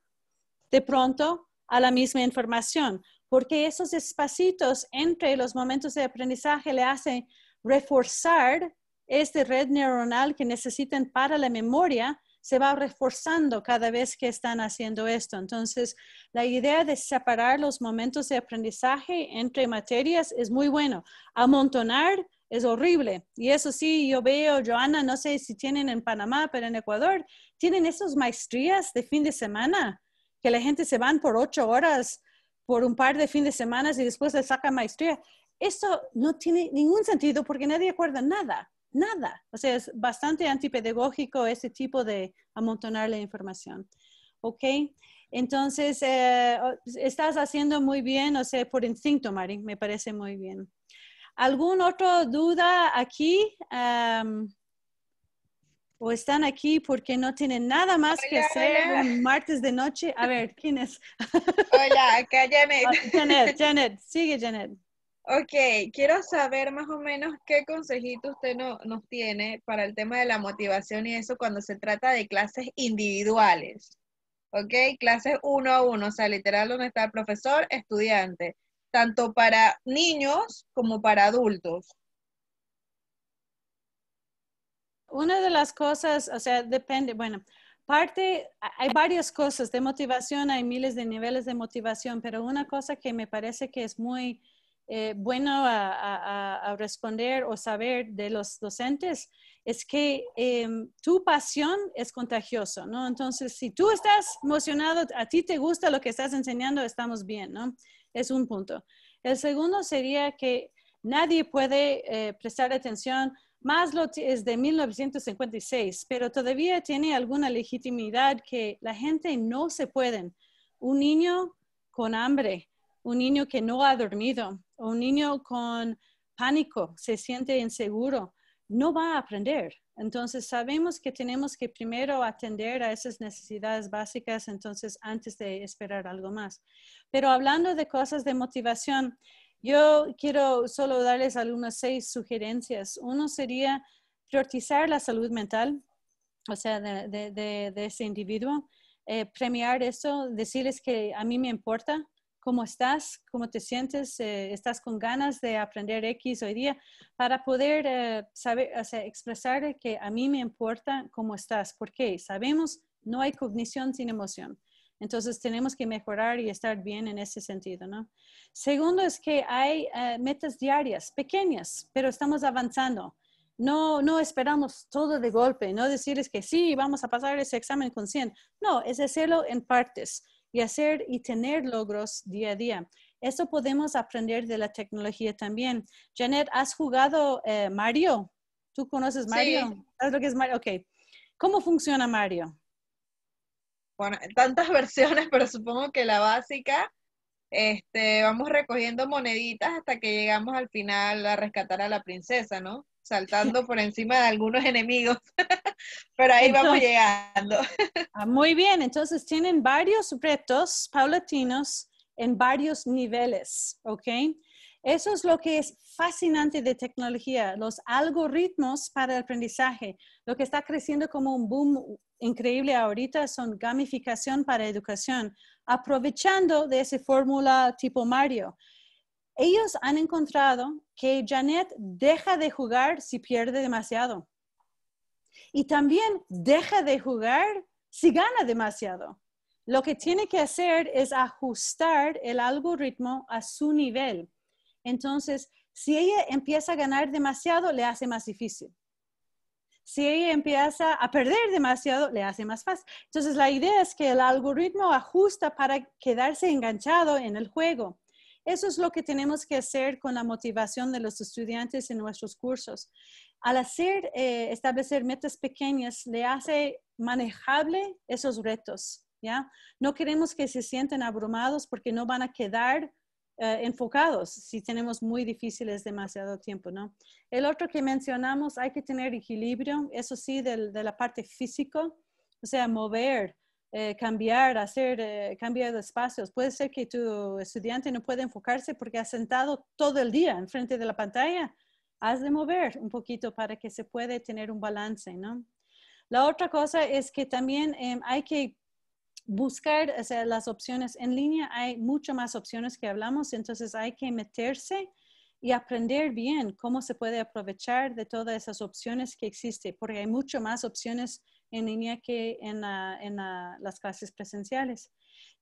de pronto a la misma información porque esos espacitos entre los momentos de aprendizaje le hacen reforzar esta red neuronal que necesitan para la memoria, se va reforzando cada vez que están haciendo esto. Entonces, la idea de separar los momentos de aprendizaje entre materias es muy bueno. Amontonar es horrible. Y eso sí, yo veo, Joana, no sé si tienen en Panamá, pero en Ecuador, tienen esas maestrías de fin de semana, que la gente se van por ocho horas por un par de fines de semanas y después le saca maestría. Esto no tiene ningún sentido porque nadie acuerda nada, nada. O sea, es bastante antipedagógico este tipo de amontonar la información. ¿Ok? Entonces, eh, estás haciendo muy bien, o sea, por instinto, Mari, me parece muy bien. ¿Algún otro duda aquí? o están aquí porque no tienen nada más que hacer un martes de noche. A ver, ¿quién es? Hola, acá [laughs] ah, Janet. Janet, sigue Janet. Ok, quiero saber más o menos qué consejito usted no, nos tiene para el tema de la motivación y eso cuando se trata de clases individuales. Ok, clases uno a uno, o sea, literal donde está el profesor, estudiante, tanto para niños como para adultos. una de las cosas, o sea, depende, bueno, parte, hay varias cosas de motivación, hay miles de niveles de motivación, pero una cosa que me parece que es muy eh, bueno a, responder o saber de los docentes es que em, tu pasión es contagioso, ¿no? Entonces, si tú estás emocionado, a ti te gusta lo que estás enseñando, estamos bien, ¿no? Es un punto. El segundo sería que nadie puede eh, prestar atención Maslow es de 1956, pero todavía tiene alguna legitimidad que la gente no se pueden. Un niño con hambre, un niño que no ha dormido, un niño con pánico, se siente inseguro, no va a aprender. Entonces sabemos que tenemos que primero atender a esas necesidades básicas, entonces antes de esperar algo más. Pero hablando de cosas de motivación, yo quiero solo darles algunas seis sugerencias. Uno sería priorizar la salud mental, o sea, de, ese individuo, eh, premiar eso, decirles que a mí me importa cómo estás, cómo te sientes, eh, estás con ganas de aprender X hoy día, para poder eh, expresar que a mí me importa cómo estás, porque sabemos no hay cognición sin emoción. Entonces tenemos que mejorar y estar bien en ese sentido, ¿no? Segundo es que hay eh, metas diarias, pequeñas, pero estamos avanzando. No, no esperamos todo de golpe, no decirles que sí, vamos a pasar ese examen con 100. No, es hacerlo en partes y hacer y tener logros día a día. Eso podemos aprender de la tecnología también. Janet, ¿has jugado eh, Mario? ¿Tú conoces Mario? ¿Sabes lo que es Mario? Ok. ¿Cómo funciona Mario? bueno, tantas [laughs] versiones, pero supongo que la básica, este, vamos recogiendo moneditas hasta que llegamos al final a rescatar a la princesa, ¿no? Saltando por encima de algunos enemigos, [laughs] pero ahí vamos llegando. [laughs] Ah, muy bien, entonces tienen varios retos paulatinos en varios niveles, ¿ok? Eso es lo que es fascinante de tecnología, los algoritmos para el aprendizaje, lo que está creciendo como un boom increíble ahorita son gamificación para educación, aprovechando de esa fórmula tipo Mario. Ellos han encontrado que Janet deja de jugar si pierde demasiado. Y también deja de jugar si gana demasiado. Lo que tiene que hacer es ajustar el algoritmo a su nivel. Entonces, si ella empieza a ganar demasiado, le hace más difícil si ella empieza a perder demasiado, le hace más fácil. Entonces, la idea es que el algoritmo ajusta para quedarse enganchado en el juego. Eso es lo que tenemos que hacer con la motivación de los estudiantes en nuestros cursos. Al hacer, eh, establecer metas pequeñas, le hace manejable esos retos. ¿ya? No queremos que se sientan abrumados porque no van a quedar eh, enfocados si tenemos muy difíciles demasiado tiempo, ¿no? El otro que mencionamos, hay que tener equilibrio, eso sí, de la parte físico, o sea, mover, eh, cambiar, hacer, eh, cambiar de espacios. Puede ser que tu estudiante no pueda enfocarse porque ha sentado todo el día enfrente de la pantalla. Has de mover un poquito para que se pueda tener un balance, ¿no? La otra cosa es que también em, hay que buscar las opciones en línea, hay mucho más opciones que hablamos, entonces hay que meterse y aprender bien cómo se puede aprovechar de todas esas opciones que existen, porque hay mucho más opciones en línea que en, en las clases presenciales.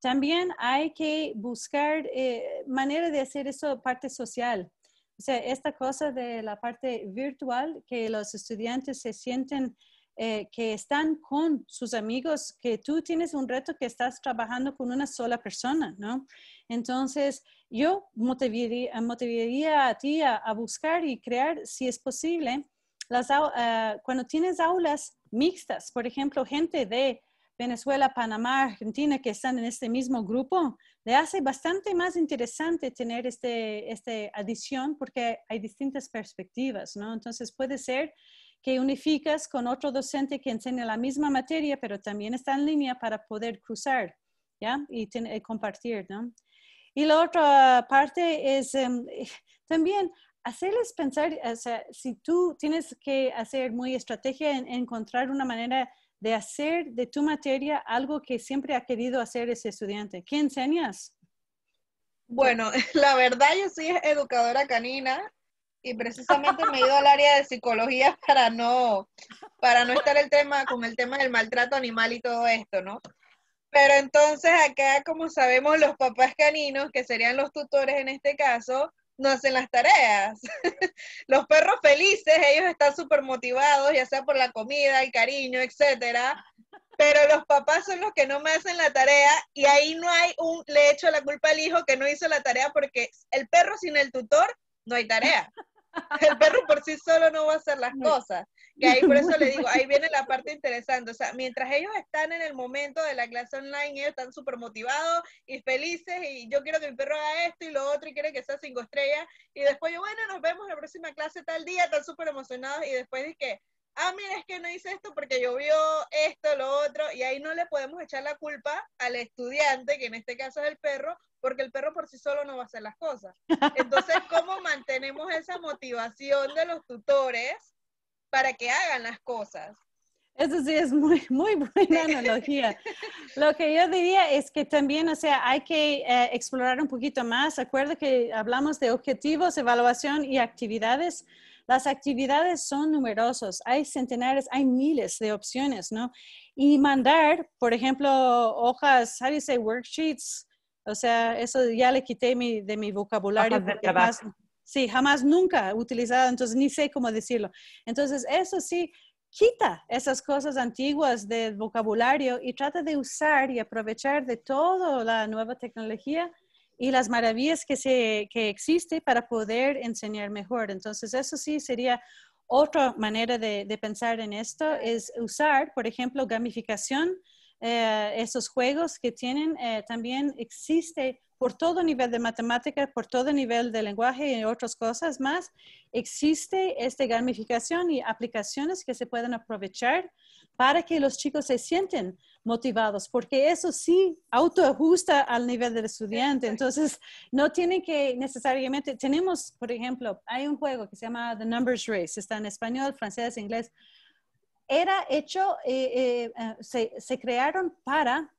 También hay que buscar eh, manera de hacer eso parte social. O sea, esta cosa de la parte virtual, que los estudiantes se sienten eh, que están con sus amigos, que tú tienes un reto que estás trabajando con una sola persona, ¿no? Entonces, yo motivaría, eh, a ti a, buscar y crear, si es posible, las, eh, cuando tienes aulas mixtas, por ejemplo, gente de Venezuela, Panamá, Argentina, que están en este mismo grupo, le hace bastante más interesante tener esta este adición porque hay distintas perspectivas, ¿no? Entonces puede ser que unificas con otro docente que enseña la misma materia, pero también está en línea para poder cruzar ¿ya? Y, eh, compartir. ¿no? Y la otra parte es em, eh, también hacerles pensar, o sea, si tú tienes que hacer muy estrategia en encontrar una manera de hacer de tu materia algo que siempre ha querido hacer ese estudiante. ¿Qué enseñas? Bueno, [laughs] la verdad yo soy educadora canina y precisamente me he ido al área de psicología [laughs] para no, para no estar el tema, con el tema del maltrato animal y todo esto, ¿no? Pero entonces acá, como sabemos, los papás caninos, que serían los tutores en este caso, no hacen las tareas. [laughs] los perros felices, ellos están súper motivados, ya sea por la comida, el cariño, etcétera. Pero los papás son los que no me hacen la tarea y ahí no hay un, le echo la culpa al hijo que no hizo la tarea porque el perro sin el tutor no hay tarea. [laughs] El perro por sí solo no va a hacer las cosas. Que ahí por eso le [laughs] digo, ahí viene la parte interesante. O sea, mientras ellos están en el momento de la clase online, ellos están súper motivados y felices y yo quiero que mi perro haga esto y lo otro y quiere que sea cinco estrellas. Y después yo, bueno, nos vemos en la próxima clase tal día, están súper emocionados y después que ah, mira, es que no hice esto porque llovió esto, lo otro, y ahí no le podemos echar la culpa al estudiante, que en este caso es el perro, porque el perro por sí solo no va a hacer las cosas. Entonces, [laughs] ¿cómo mantenemos esa motivación de los tutores para que hagan las cosas? Eso sí es muy, muy buena [laughs] analogía. Lo que yo diría es que también, o sea, hay que eh, explorar un poquito más. Acuerda que hablamos de objetivos, evaluación y actividades. Las actividades son numerosas, hay centenares, hay miles de opciones, ¿no? Y mandar, por ejemplo, hojas, ¿cómo se worksheets, o sea, eso ya le quité de mi vocabulario. De jamás, sí, jamás nunca utilizado, entonces ni sé cómo decirlo. Entonces, eso sí, quita esas cosas antiguas del vocabulario y trata de usar y aprovechar de toda la nueva tecnología y las maravillas que, se, existe para poder enseñar mejor. Entonces, eso sí sería otra manera de, pensar en esto, es usar, por ejemplo, gamificación. Eh, esos juegos que tienen eh, también existe por todo nivel de matemática, por todo nivel de lenguaje y otras cosas más, existe esta gamificación y aplicaciones que se pueden aprovechar para que los chicos se sienten motivados, porque eso sí autoajusta al nivel del estudiante. Entonces, no tienen que necesariamente, tenemos, por ejemplo, hay un juego que se llama The Numbers Race, está en español, francés, inglés. Era hecho, eh, eh, eh, se, crearon para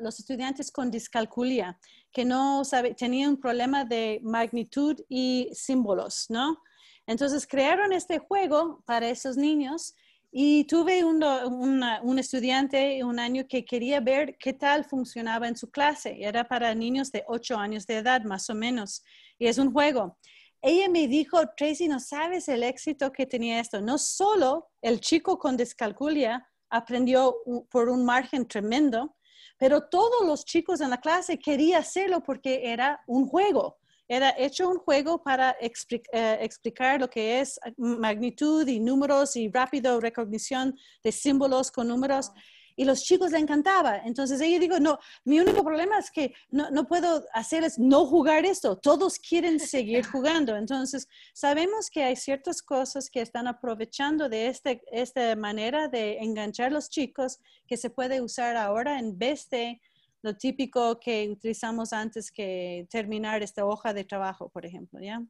los estudiantes con discalculia, que no sabían, tenían un problema de magnitud y símbolos, ¿no? Entonces crearon este juego para esos niños y tuve un, estudiante un año que quería ver qué tal funcionaba en su clase. Era para niños de 8 años de edad, más o menos. Y es un juego. Ella me dijo, Tracy, no sabes el éxito que tenía esto. No solo el chico con descalculia aprendió por un margen tremendo, pero todos los chicos en la clase querían hacerlo porque era un juego era hecho un juego para eh, explicar lo que es magnitud y números y rápido recognición de símbolos con números. Y los chicos le encantaba. Entonces ella dijo, no, mi único problema es que no, puedo hacer es no jugar esto. Todos quieren seguir [laughs] jugando. Entonces sabemos que hay ciertas cosas que están aprovechando de este, esta manera de enganchar a los chicos que se puede usar ahora en vez de lo típico que utilizamos antes que terminar esta hoja de trabajo, por ejemplo, ¿ya?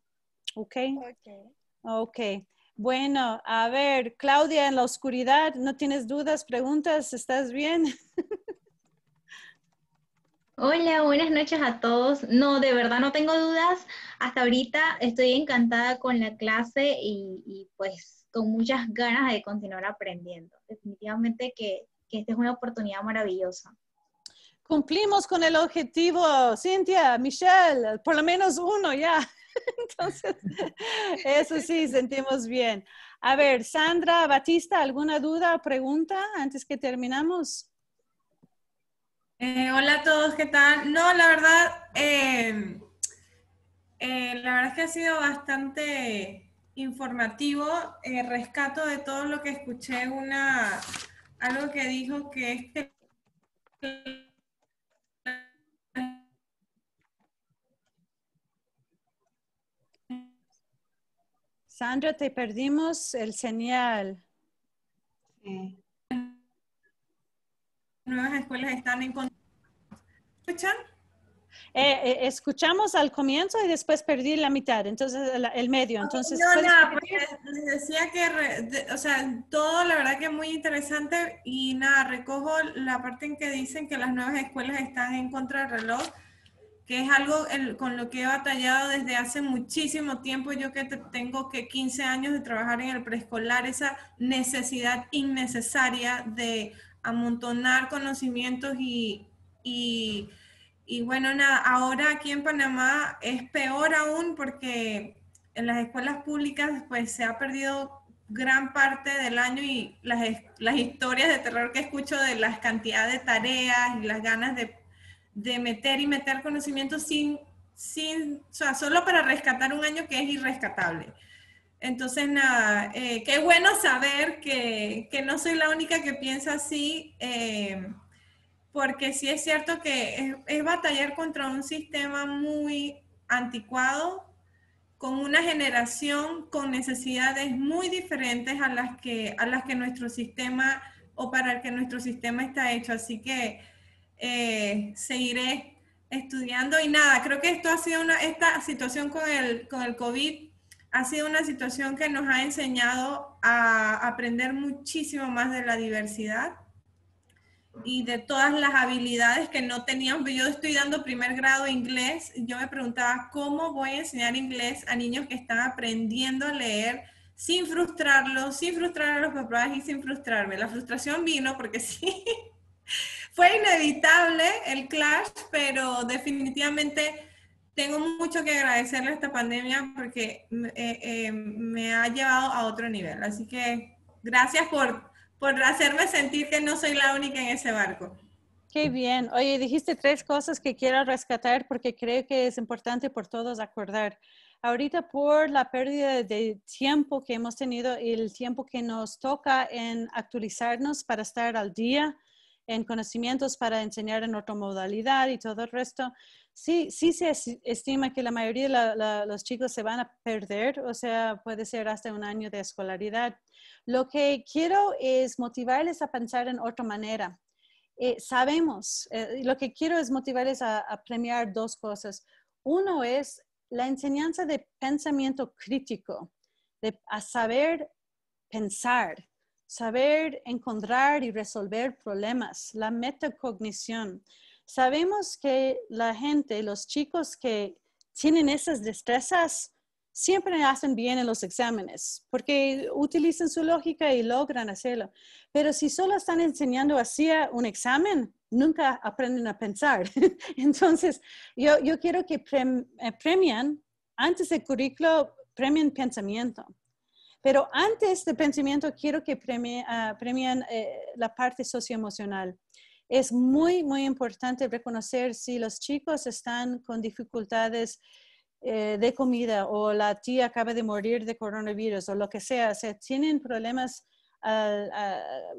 Ok. Ok. okay. Bueno, a ver, Claudia, en la oscuridad, ¿no tienes dudas, preguntas? ¿Estás bien? [laughs] Hola, buenas noches a todos. No, de verdad no tengo dudas. Hasta ahorita estoy encantada con la clase y, pues con muchas ganas de continuar aprendiendo. Definitivamente que esta es una oportunidad maravillosa cumplimos con el objetivo, Cintia, Michelle, por lo menos uno ya. [laughs] Entonces, eso sí, sentimos bien. A ver, Sandra, Batista, ¿alguna duda o pregunta antes que terminamos? Eh, hola a todos, ¿qué tal? No, la verdad, em, eh, la verdad es que ha sido bastante informativo. Eh, rescato de todo lo que escuché una, algo que dijo que este Sandra, te perdimos el señal. Nuevas escuelas están en ¿Escuchan? Eh, eh, escuchamos al comienzo y después perdí la mitad, entonces el medio. Entonces, no, no, pues, les decía que, o sea, todo la verdad que es muy interesante y nada, recojo la parte en que dicen que las nuevas escuelas están en contra del reloj que es algo con lo que he batallado desde hace muchísimo tiempo, yo que tengo que 15 años de trabajar en el preescolar, esa necesidad innecesaria de amontonar conocimientos y, y, bueno, nada, ahora aquí en Panamá es peor aún porque en las escuelas públicas pues se ha perdido gran parte del año y las, las historias de terror que escucho de las cantidades de tareas y las ganas de de meter y meter conocimiento sin, sin, o sea, solo para rescatar un año que es irrescatable. Entonces, nada, eh, qué bueno saber que, no soy la única que piensa así, eh, porque sí es cierto que es, es, batallar contra un sistema muy anticuado, con una generación con necesidades muy diferentes a las que, a las que nuestro sistema o para el que nuestro sistema está hecho. Así que eh, seguiré estudiando y nada, creo que esto ha sido una, esta situación con el, con el COVID ha sido una situación que nos ha enseñado a aprender muchísimo más de la diversidad y de todas las habilidades que no teníamos. Yo estoy dando primer grado inglés, yo me preguntaba cómo voy a enseñar inglés a niños que están aprendiendo a leer sin frustrarlos, sin frustrar a los papás y sin frustrarme. La frustración vino porque [laughs] sí, fue inevitable el clash, pero definitivamente tengo mucho que agradecerle a esta pandemia porque eh, eh, me ha llevado a otro nivel. Así que gracias por, por hacerme sentir que no soy la única en ese barco. Qué bien. Oye, dijiste tres cosas que quiero rescatar porque creo que es importante por todos acordar. Ahorita por la pérdida de tiempo que hemos tenido y el tiempo que nos toca en actualizarnos para estar al día, en conocimientos para enseñar en otra modalidad y todo el resto, sí, sí se estima que la mayoría de los chicos se van a perder, o sea, puede ser hasta un año de escolaridad. Lo que quiero es motivarles a pensar en otra manera. Eh, sabemos, eh, lo que quiero es motivarles a, premiar dos cosas. Uno es la enseñanza de pensamiento crítico, de a saber pensar, saber encontrar y resolver problemas, la metacognición. Sabemos que la gente, los chicos que tienen esas destrezas, siempre hacen bien en los exámenes porque utilizan su lógica y logran hacerlo. Pero si solo están enseñando hacia un examen, nunca aprenden a pensar. [laughs] Entonces, yo, quiero que eh, premien, antes del currículo, premien pensamiento. Pero antes de este pensamiento, quiero que premien ah, eh, la parte socioemocional. Es muy, muy importante reconocer si los chicos están con dificultades eh, de comida o la tía acaba de morir de coronavirus o lo que sea, Si tienen problemas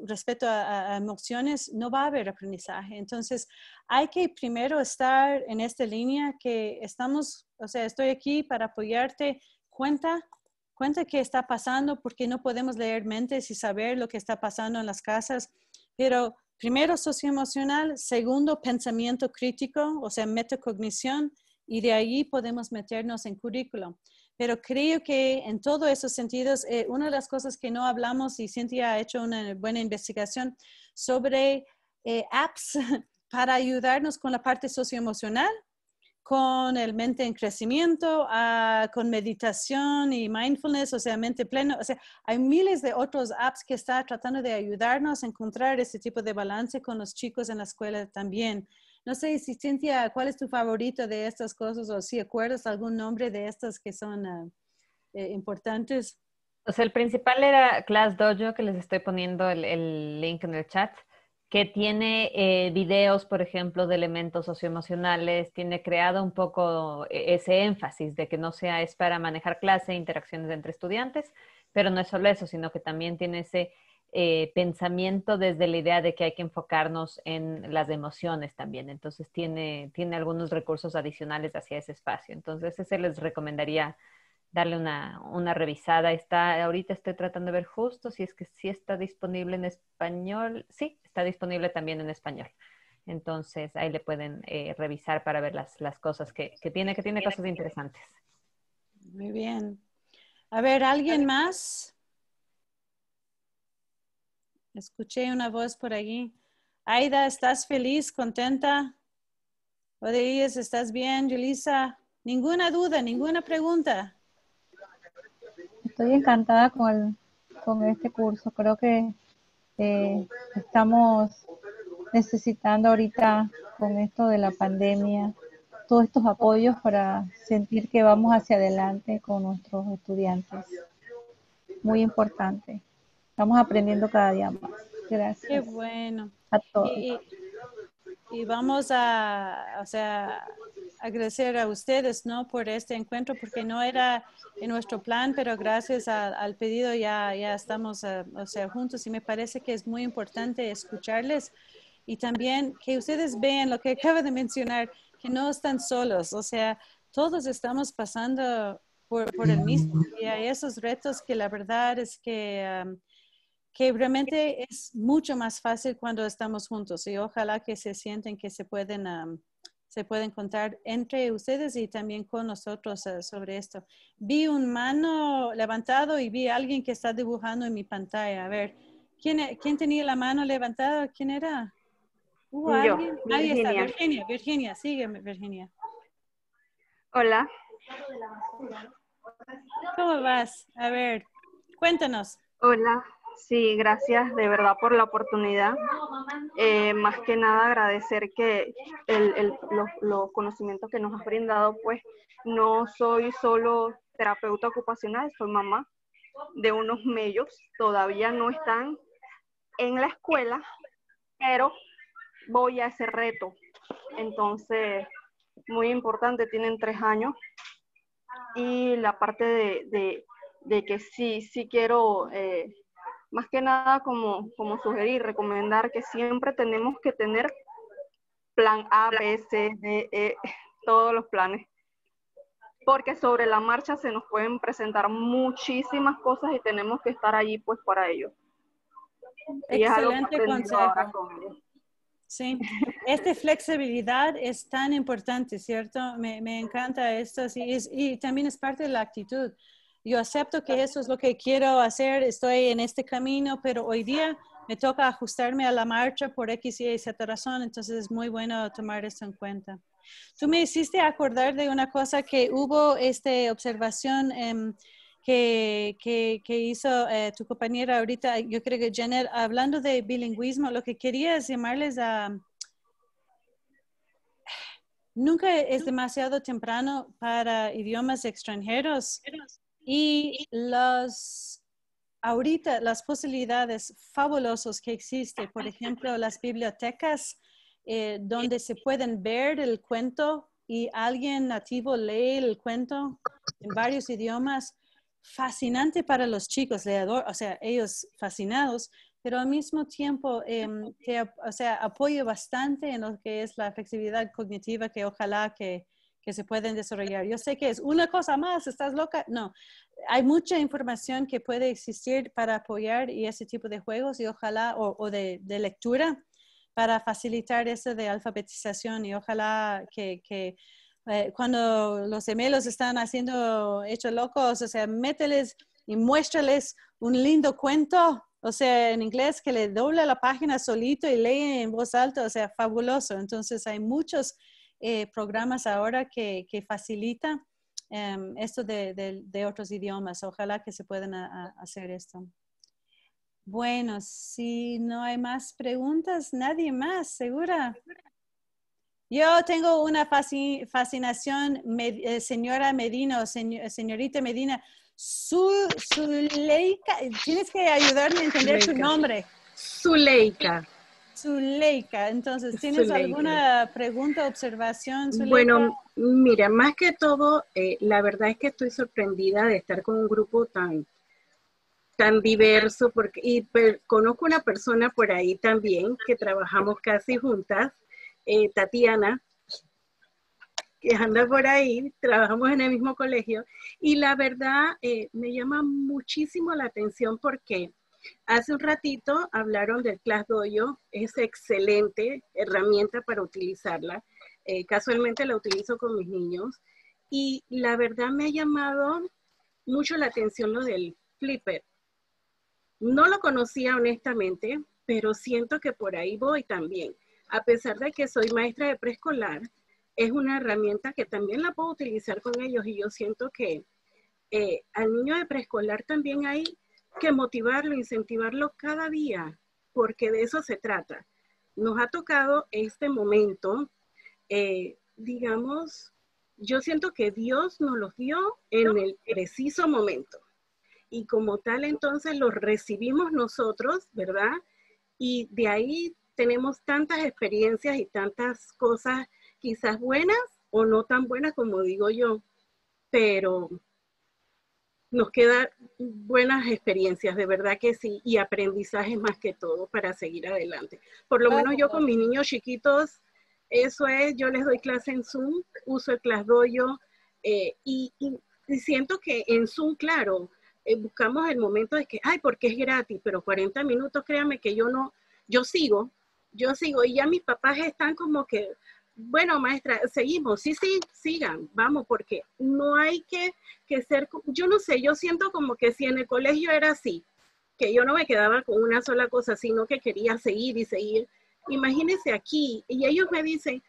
respecto a, a, emociones, no va a haber aprendizaje. Entonces, hay que primero estar en esta línea que estamos, o sea, estoy aquí para apoyarte, cuenta cuenta qué está pasando porque no podemos leer mentes y saber lo que está pasando en las casas, pero primero socioemocional, segundo pensamiento crítico, o sea, metacognición, y de ahí podemos meternos en currículo. Pero creo que en todos esos sentidos, eh, una de las cosas que no hablamos, y Cintia ha hecho una buena investigación sobre eh, apps [laughs] para ayudarnos con la parte socioemocional, con el mente en crecimiento, con meditación y mindfulness, o sea, mente plena. O sea, hay miles de otras apps que están tratando de ayudarnos a encontrar ese tipo de balance con los chicos en la escuela también. No sé si Cintia, ¿cuál es tu favorito de estas cosas o si acuerdas algún nombre de estas que son ah, eh, importantes? O sea, el principal era Class Dojo, que les estoy poniendo el link en el chat que tiene eh, videos, por ejemplo, de elementos socioemocionales, tiene creado un poco e-, ese énfasis de que no sea es para manejar clase, interacciones entre estudiantes, pero no es solo eso, sino que también tiene ese eh, pensamiento desde la idea de que hay que enfocarnos en las emociones también. Entonces tiene, algunos recursos adicionales hacia ese espacio. Entonces ese les recomendaría darle una, revisada. Está, ahorita estoy tratando de ver justo si es que sí está disponible en español. Sí, disponible también en español. Entonces ahí le pueden eh, revisar para ver las, cosas que, tiene, que tiene cosas interesantes. Muy bien. A ver, ¿alguien más? Escuché una voz por allí. Aida, ¿estás feliz, contenta? Odeyes, ¿estás bien? Yulisa, ninguna duda, ninguna pregunta. Estoy encantada con, con este curso. Creo que eh, estamos necesitando ahorita con esto de la pandemia todos estos apoyos para sentir que vamos hacia adelante con nuestros estudiantes. Muy importante. Estamos aprendiendo cada día más. Gracias. Qué bueno. A todos. y vamos a, o sea, agradecer a ustedes ¿no? por este encuentro, porque no era en nuestro plan, pero gracias al pedido ya, ya estamos eh, o sea, juntos y me parece que es muy importante escucharles y también que ustedes vean lo que acaba de mencionar, que no están solos, o sea, todos estamos pasando por, el mismo y hay esos retos que la verdad es que... Um, que realmente es mucho más fácil cuando estamos juntos y ojalá que se sienten que se pueden um, se pueden contar entre ustedes y también con nosotros eh, sobre esto. Vi un mano levantado y vi a alguien que está dibujando en mi pantalla. A ver, ¿quién, e-, quién tenía la mano levantada? ¿Quién era? Virginia, Virginia, sígueme, Virginia. Hola. ¿Cómo vas? A ver, cuéntanos. Hola, Sí, gracias de verdad por la oportunidad. Eh, más que nada agradecer que los, conocimientos que nos has brindado, pues no soy solo terapeuta ocupacional, soy mamá de unos mellos, todavía no están en la escuela, pero voy a ese reto. Entonces, muy importante, tienen tres años y la parte de, que sí, sí quiero... Eh, más que nada como, sugerir, recomendar que siempre tenemos que tener plan A, B, C, D, E, [laughs] todos los planes. Porque sobre la marcha se nos pueden presentar muchísimas cosas y tenemos que estar allí pues para ello. Excelente consejo. Sí, esta flexibilidad es tan importante, ¿cierto? Me, encanta esto y también es parte de la actitud yo acepto que eso es lo que quiero hacer, estoy en este camino, pero hoy día me toca ajustarme a la marcha por X, Y, Z razón, entonces es muy bueno tomar esto en cuenta. Tú me hiciste acordar de una cosa que hubo esta observación em, que, hizo eh, tu compañera ahorita, yo creo que Jenner, hablando de bilingüismo, lo que quería es llamarles a... Nunca es demasiado temprano para idiomas extranjeros y las ahorita las posibilidades fabulosas que existen, por ejemplo, las bibliotecas eh, donde se pueden ver el cuento y alguien nativo lee el cuento en varios idiomas. Fascinante para los chicos, leador, o sea, ellos fascinados, pero al mismo tiempo em, o sea, apoyo bastante en lo que es la flexibilidad cognitiva que ojalá que que se pueden desarrollar. Yo sé que es una cosa más, estás loca. No, hay mucha información que puede existir para apoyar y ese tipo de juegos y ojalá, o, de, lectura, para facilitar eso de alfabetización y ojalá que, eh, cuando los gemelos están haciendo hechos locos, o sea, mételes y muéstrales un lindo cuento, o sea, en inglés que le doble la página solito y lee en voz alta, o sea, fabuloso. Entonces hay muchos eh, programas ahora que, que facilitan em, esto de, otros idiomas. Ojalá que se puedan hacer esto. Bueno, si no hay más preguntas, nadie más, ¿segura? Yo tengo una fascinación, eh, señora Medina señorita Medina, Su Zuleika, tienes que ayudarme a entender su nombre. nombre. leica Zuleika. Entonces, ¿tienes alguna pregunta, observación? Zuleika? Bueno, mira, más que todo, eh, la verdad es que estoy sorprendida de estar con un grupo tan, tan diverso, porque y pues, conozco una persona por ahí también que trabajamos casi juntas, eh, Tatiana, que anda por ahí, trabajamos en el mismo colegio, y la verdad eh, me llama muchísimo la atención porque Hace un ratito hablaron del Class es excelente herramienta para utilizarla. Eh, casualmente la utilizo con mis niños y la verdad me ha llamado mucho la atención lo del flipper. No lo conocía honestamente, pero siento que por ahí voy también. A pesar de que soy maestra de preescolar, es una herramienta que también la puedo utilizar con ellos y yo siento que eh, al niño de preescolar también hay que motivarlo, incentivarlo cada día, porque de eso se trata. Nos ha tocado este momento, eh, digamos, yo siento que Dios nos los dio en el preciso momento. Y como tal, entonces los recibimos nosotros, ¿verdad? Y de ahí tenemos tantas experiencias y tantas cosas, quizás buenas o no tan buenas como digo yo, pero nos quedan buenas experiencias, de verdad que sí, y aprendizaje más que todo para seguir adelante. Por lo menos yo con mis niños chiquitos, eso es, yo les doy clase en Zoom, uso el ClassDojo eh, y, siento que en Zoom, claro, eh, buscamos el momento de que, ay, porque es gratis, pero 40 minutos, créanme que yo no, yo sigo, yo sigo, y ya mis papás están como que, bueno, maestra, seguimos. Sí, sí, sigan, vamos, porque no hay que, que ser, yo no sé, yo siento como que si en el colegio era así, que yo no me quedaba con una sola cosa, sino que quería seguir y seguir. Imagínense aquí, y ellos me dicen,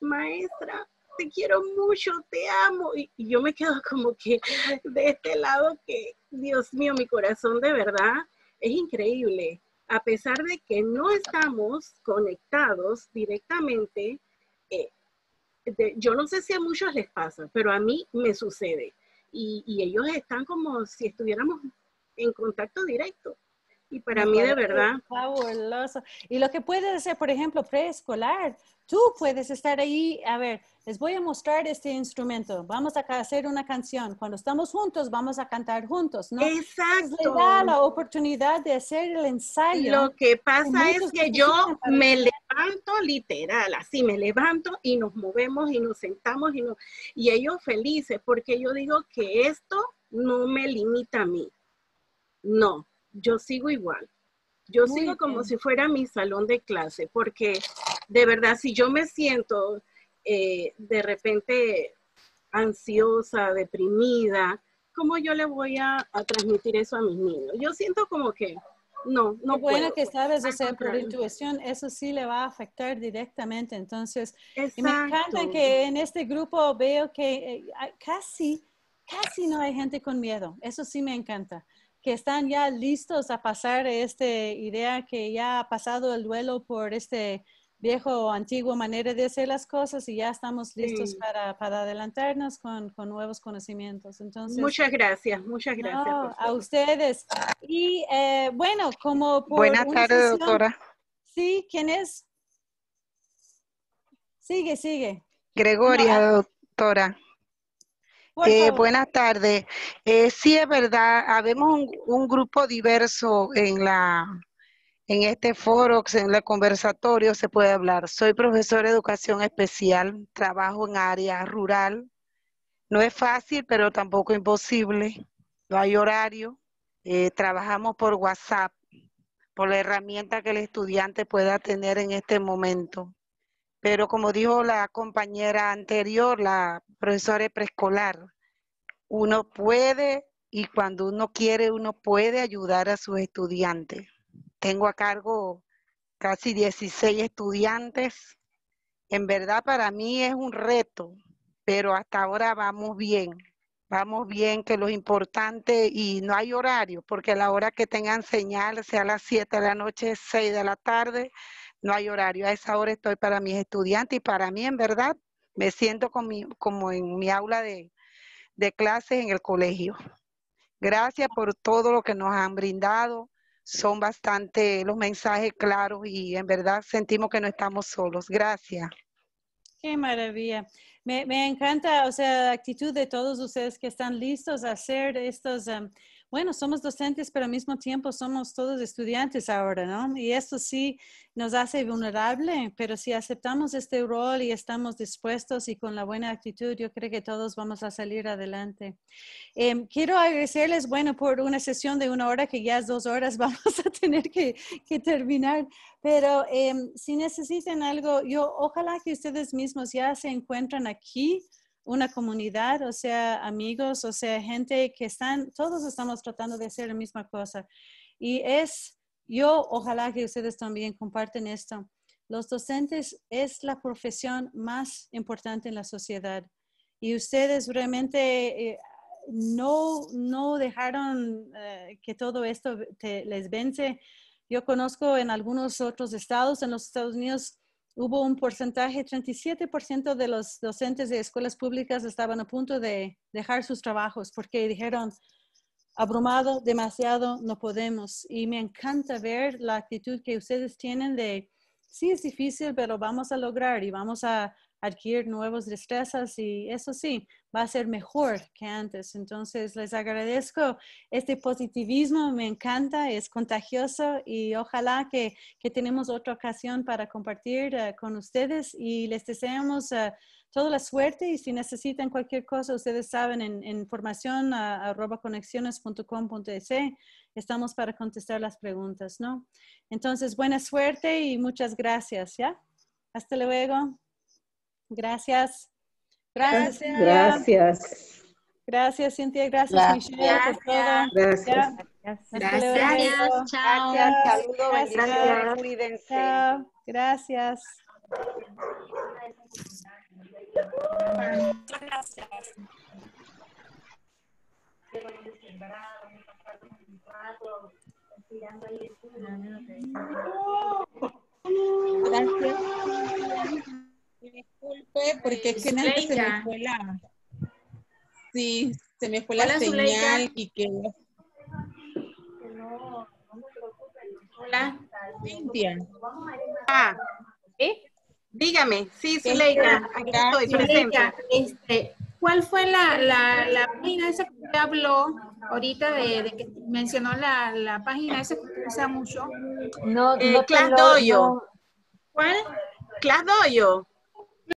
maestra, te quiero mucho, te amo. y, yo me quedo [laughs] como que de este lado que, Dios mío, mi corazón de verdad es increíble. A pesar de que no estamos conectados directamente, eh, yo no sé si a muchos les pasa, pero a mí me sucede. y ellos están como si estuviéramos en contacto directo. Y para mí, de verdad. Fabuloso. Y lo que puedes hacer, por ejemplo, preescolar, tú puedes estar ahí, a ver, les voy a mostrar este instrumento, vamos a hacer una canción, cuando estamos juntos vamos a cantar juntos, ¿no? Exacto. Le da la oportunidad de hacer el ensayo. Lo que pasa es que yo me levanto literal, así me levanto y nos movemos y nos sentamos y, y ellos felices porque yo digo que esto no me limita a mí, no, yo sigo igual. Yo sigo como si fuera mi salón de clase, porque de verdad, si yo me siento eh, de repente ansiosa, deprimida, ¿cómo yo le voy a, transmitir eso a mis niños? Yo siento como que no, no bueno que pues. sabes, o sea, por intuición, eso sí le va a afectar directamente. Entonces, me encanta que en este grupo veo que eh, casi, casi no hay gente con miedo. Eso sí me encanta que están ya listos a pasar esta idea que ya ha pasado el duelo por este viejo, antiguo manera de hacer las cosas y ya estamos listos para, adelantarnos con, nuevos conocimientos. Entonces, muchas gracias, muchas gracias. a ustedes. Y eh, bueno, como Buenas tardes, doctora. Sí, ¿quién es? Sigue, sigue. Gregoria, ah, doctora. Eh, buenas tardes. Eh, sí es verdad, habemos un, grupo diverso en la en este foro, en el conversatorio se puede hablar. Soy profesora de educación especial, trabajo en área rural. No es fácil, pero tampoco imposible. No hay horario. Eh, trabajamos por WhatsApp, por la herramienta que el estudiante pueda tener en este momento. Pero como dijo la compañera anterior, la profesora preescolar, uno puede y cuando uno quiere, uno puede ayudar a sus estudiantes. Tengo a cargo casi 16 estudiantes. En verdad para mí es un reto, pero hasta ahora vamos bien. Vamos bien, que lo importante, y no hay horario, porque la hora que tengan señal, sea a las 7 de la noche, 6 de la tarde, no hay horario. A esa hora estoy para mis estudiantes y para mí en verdad me siento como en mi aula de, clases en el colegio. Gracias por todo lo que nos han brindado. Son bastante los mensajes claros y en verdad sentimos que no estamos solos. Gracias. Qué maravilla. Me, encanta, o sea, la actitud de todos ustedes que están listos a hacer estos... Um, bueno, somos docentes, pero al mismo tiempo somos todos estudiantes ahora, ¿no? Y esto sí nos hace vulnerable, pero si aceptamos este rol y estamos dispuestos y con la buena actitud, yo creo que todos vamos a salir adelante. Em, quiero agradecerles, bueno, por una sesión de una hora que ya es dos horas, [laughs] vamos a tener que, terminar, pero em, si necesitan algo, yo ojalá que ustedes mismos ya se encuentran aquí una comunidad, o sea, amigos, o sea, gente que están, todos estamos tratando de hacer la misma cosa. Y es, yo ojalá que ustedes también comparten esto. Los docentes es la profesión más importante en la sociedad y ustedes realmente eh, no, no dejaron eh, que todo esto les vence. Yo conozco en algunos otros estados, en los Estados Unidos, hubo un porcentaje, 37% de los docentes de escuelas públicas estaban a punto de dejar sus trabajos porque dijeron, abrumado, demasiado, no podemos. Y me encanta ver la actitud que ustedes tienen de, sí, es difícil, pero vamos a lograr y vamos a adquirir nuevas destrezas y eso sí, va a ser mejor que antes. Entonces, les agradezco este positivismo, me encanta, es contagioso y ojalá que, que tenemos otra ocasión para compartir eh, con ustedes y les deseamos eh, toda la suerte y si necesitan cualquier cosa, ustedes saben, en, en formación e, estamos para contestar las preguntas, ¿no? Entonces, buena suerte y muchas gracias, ¿ya? Hasta luego. Gracias. Gracias. Gracias. Gracias, Cintia. Gracias, gracias. Michelle, por todo. Gracias. Gracias. Gracias. Chao. Gracias. Gracias. Cuídense. Chao. Gracias. Gracias. Gracias. Disculpe, porque es que antes se me fue la... Sí, se me fue la señal y que... Hola. Cintia. Ah, ¿eh? Dígame, sí, Zuleika, aquí estoy presente. Este, ¿Cuál fue la, la, la, página esa que usted habló ahorita de, de que mencionó la, la, página esa que usa mucho? Eh, no, no ¿Cuál? Class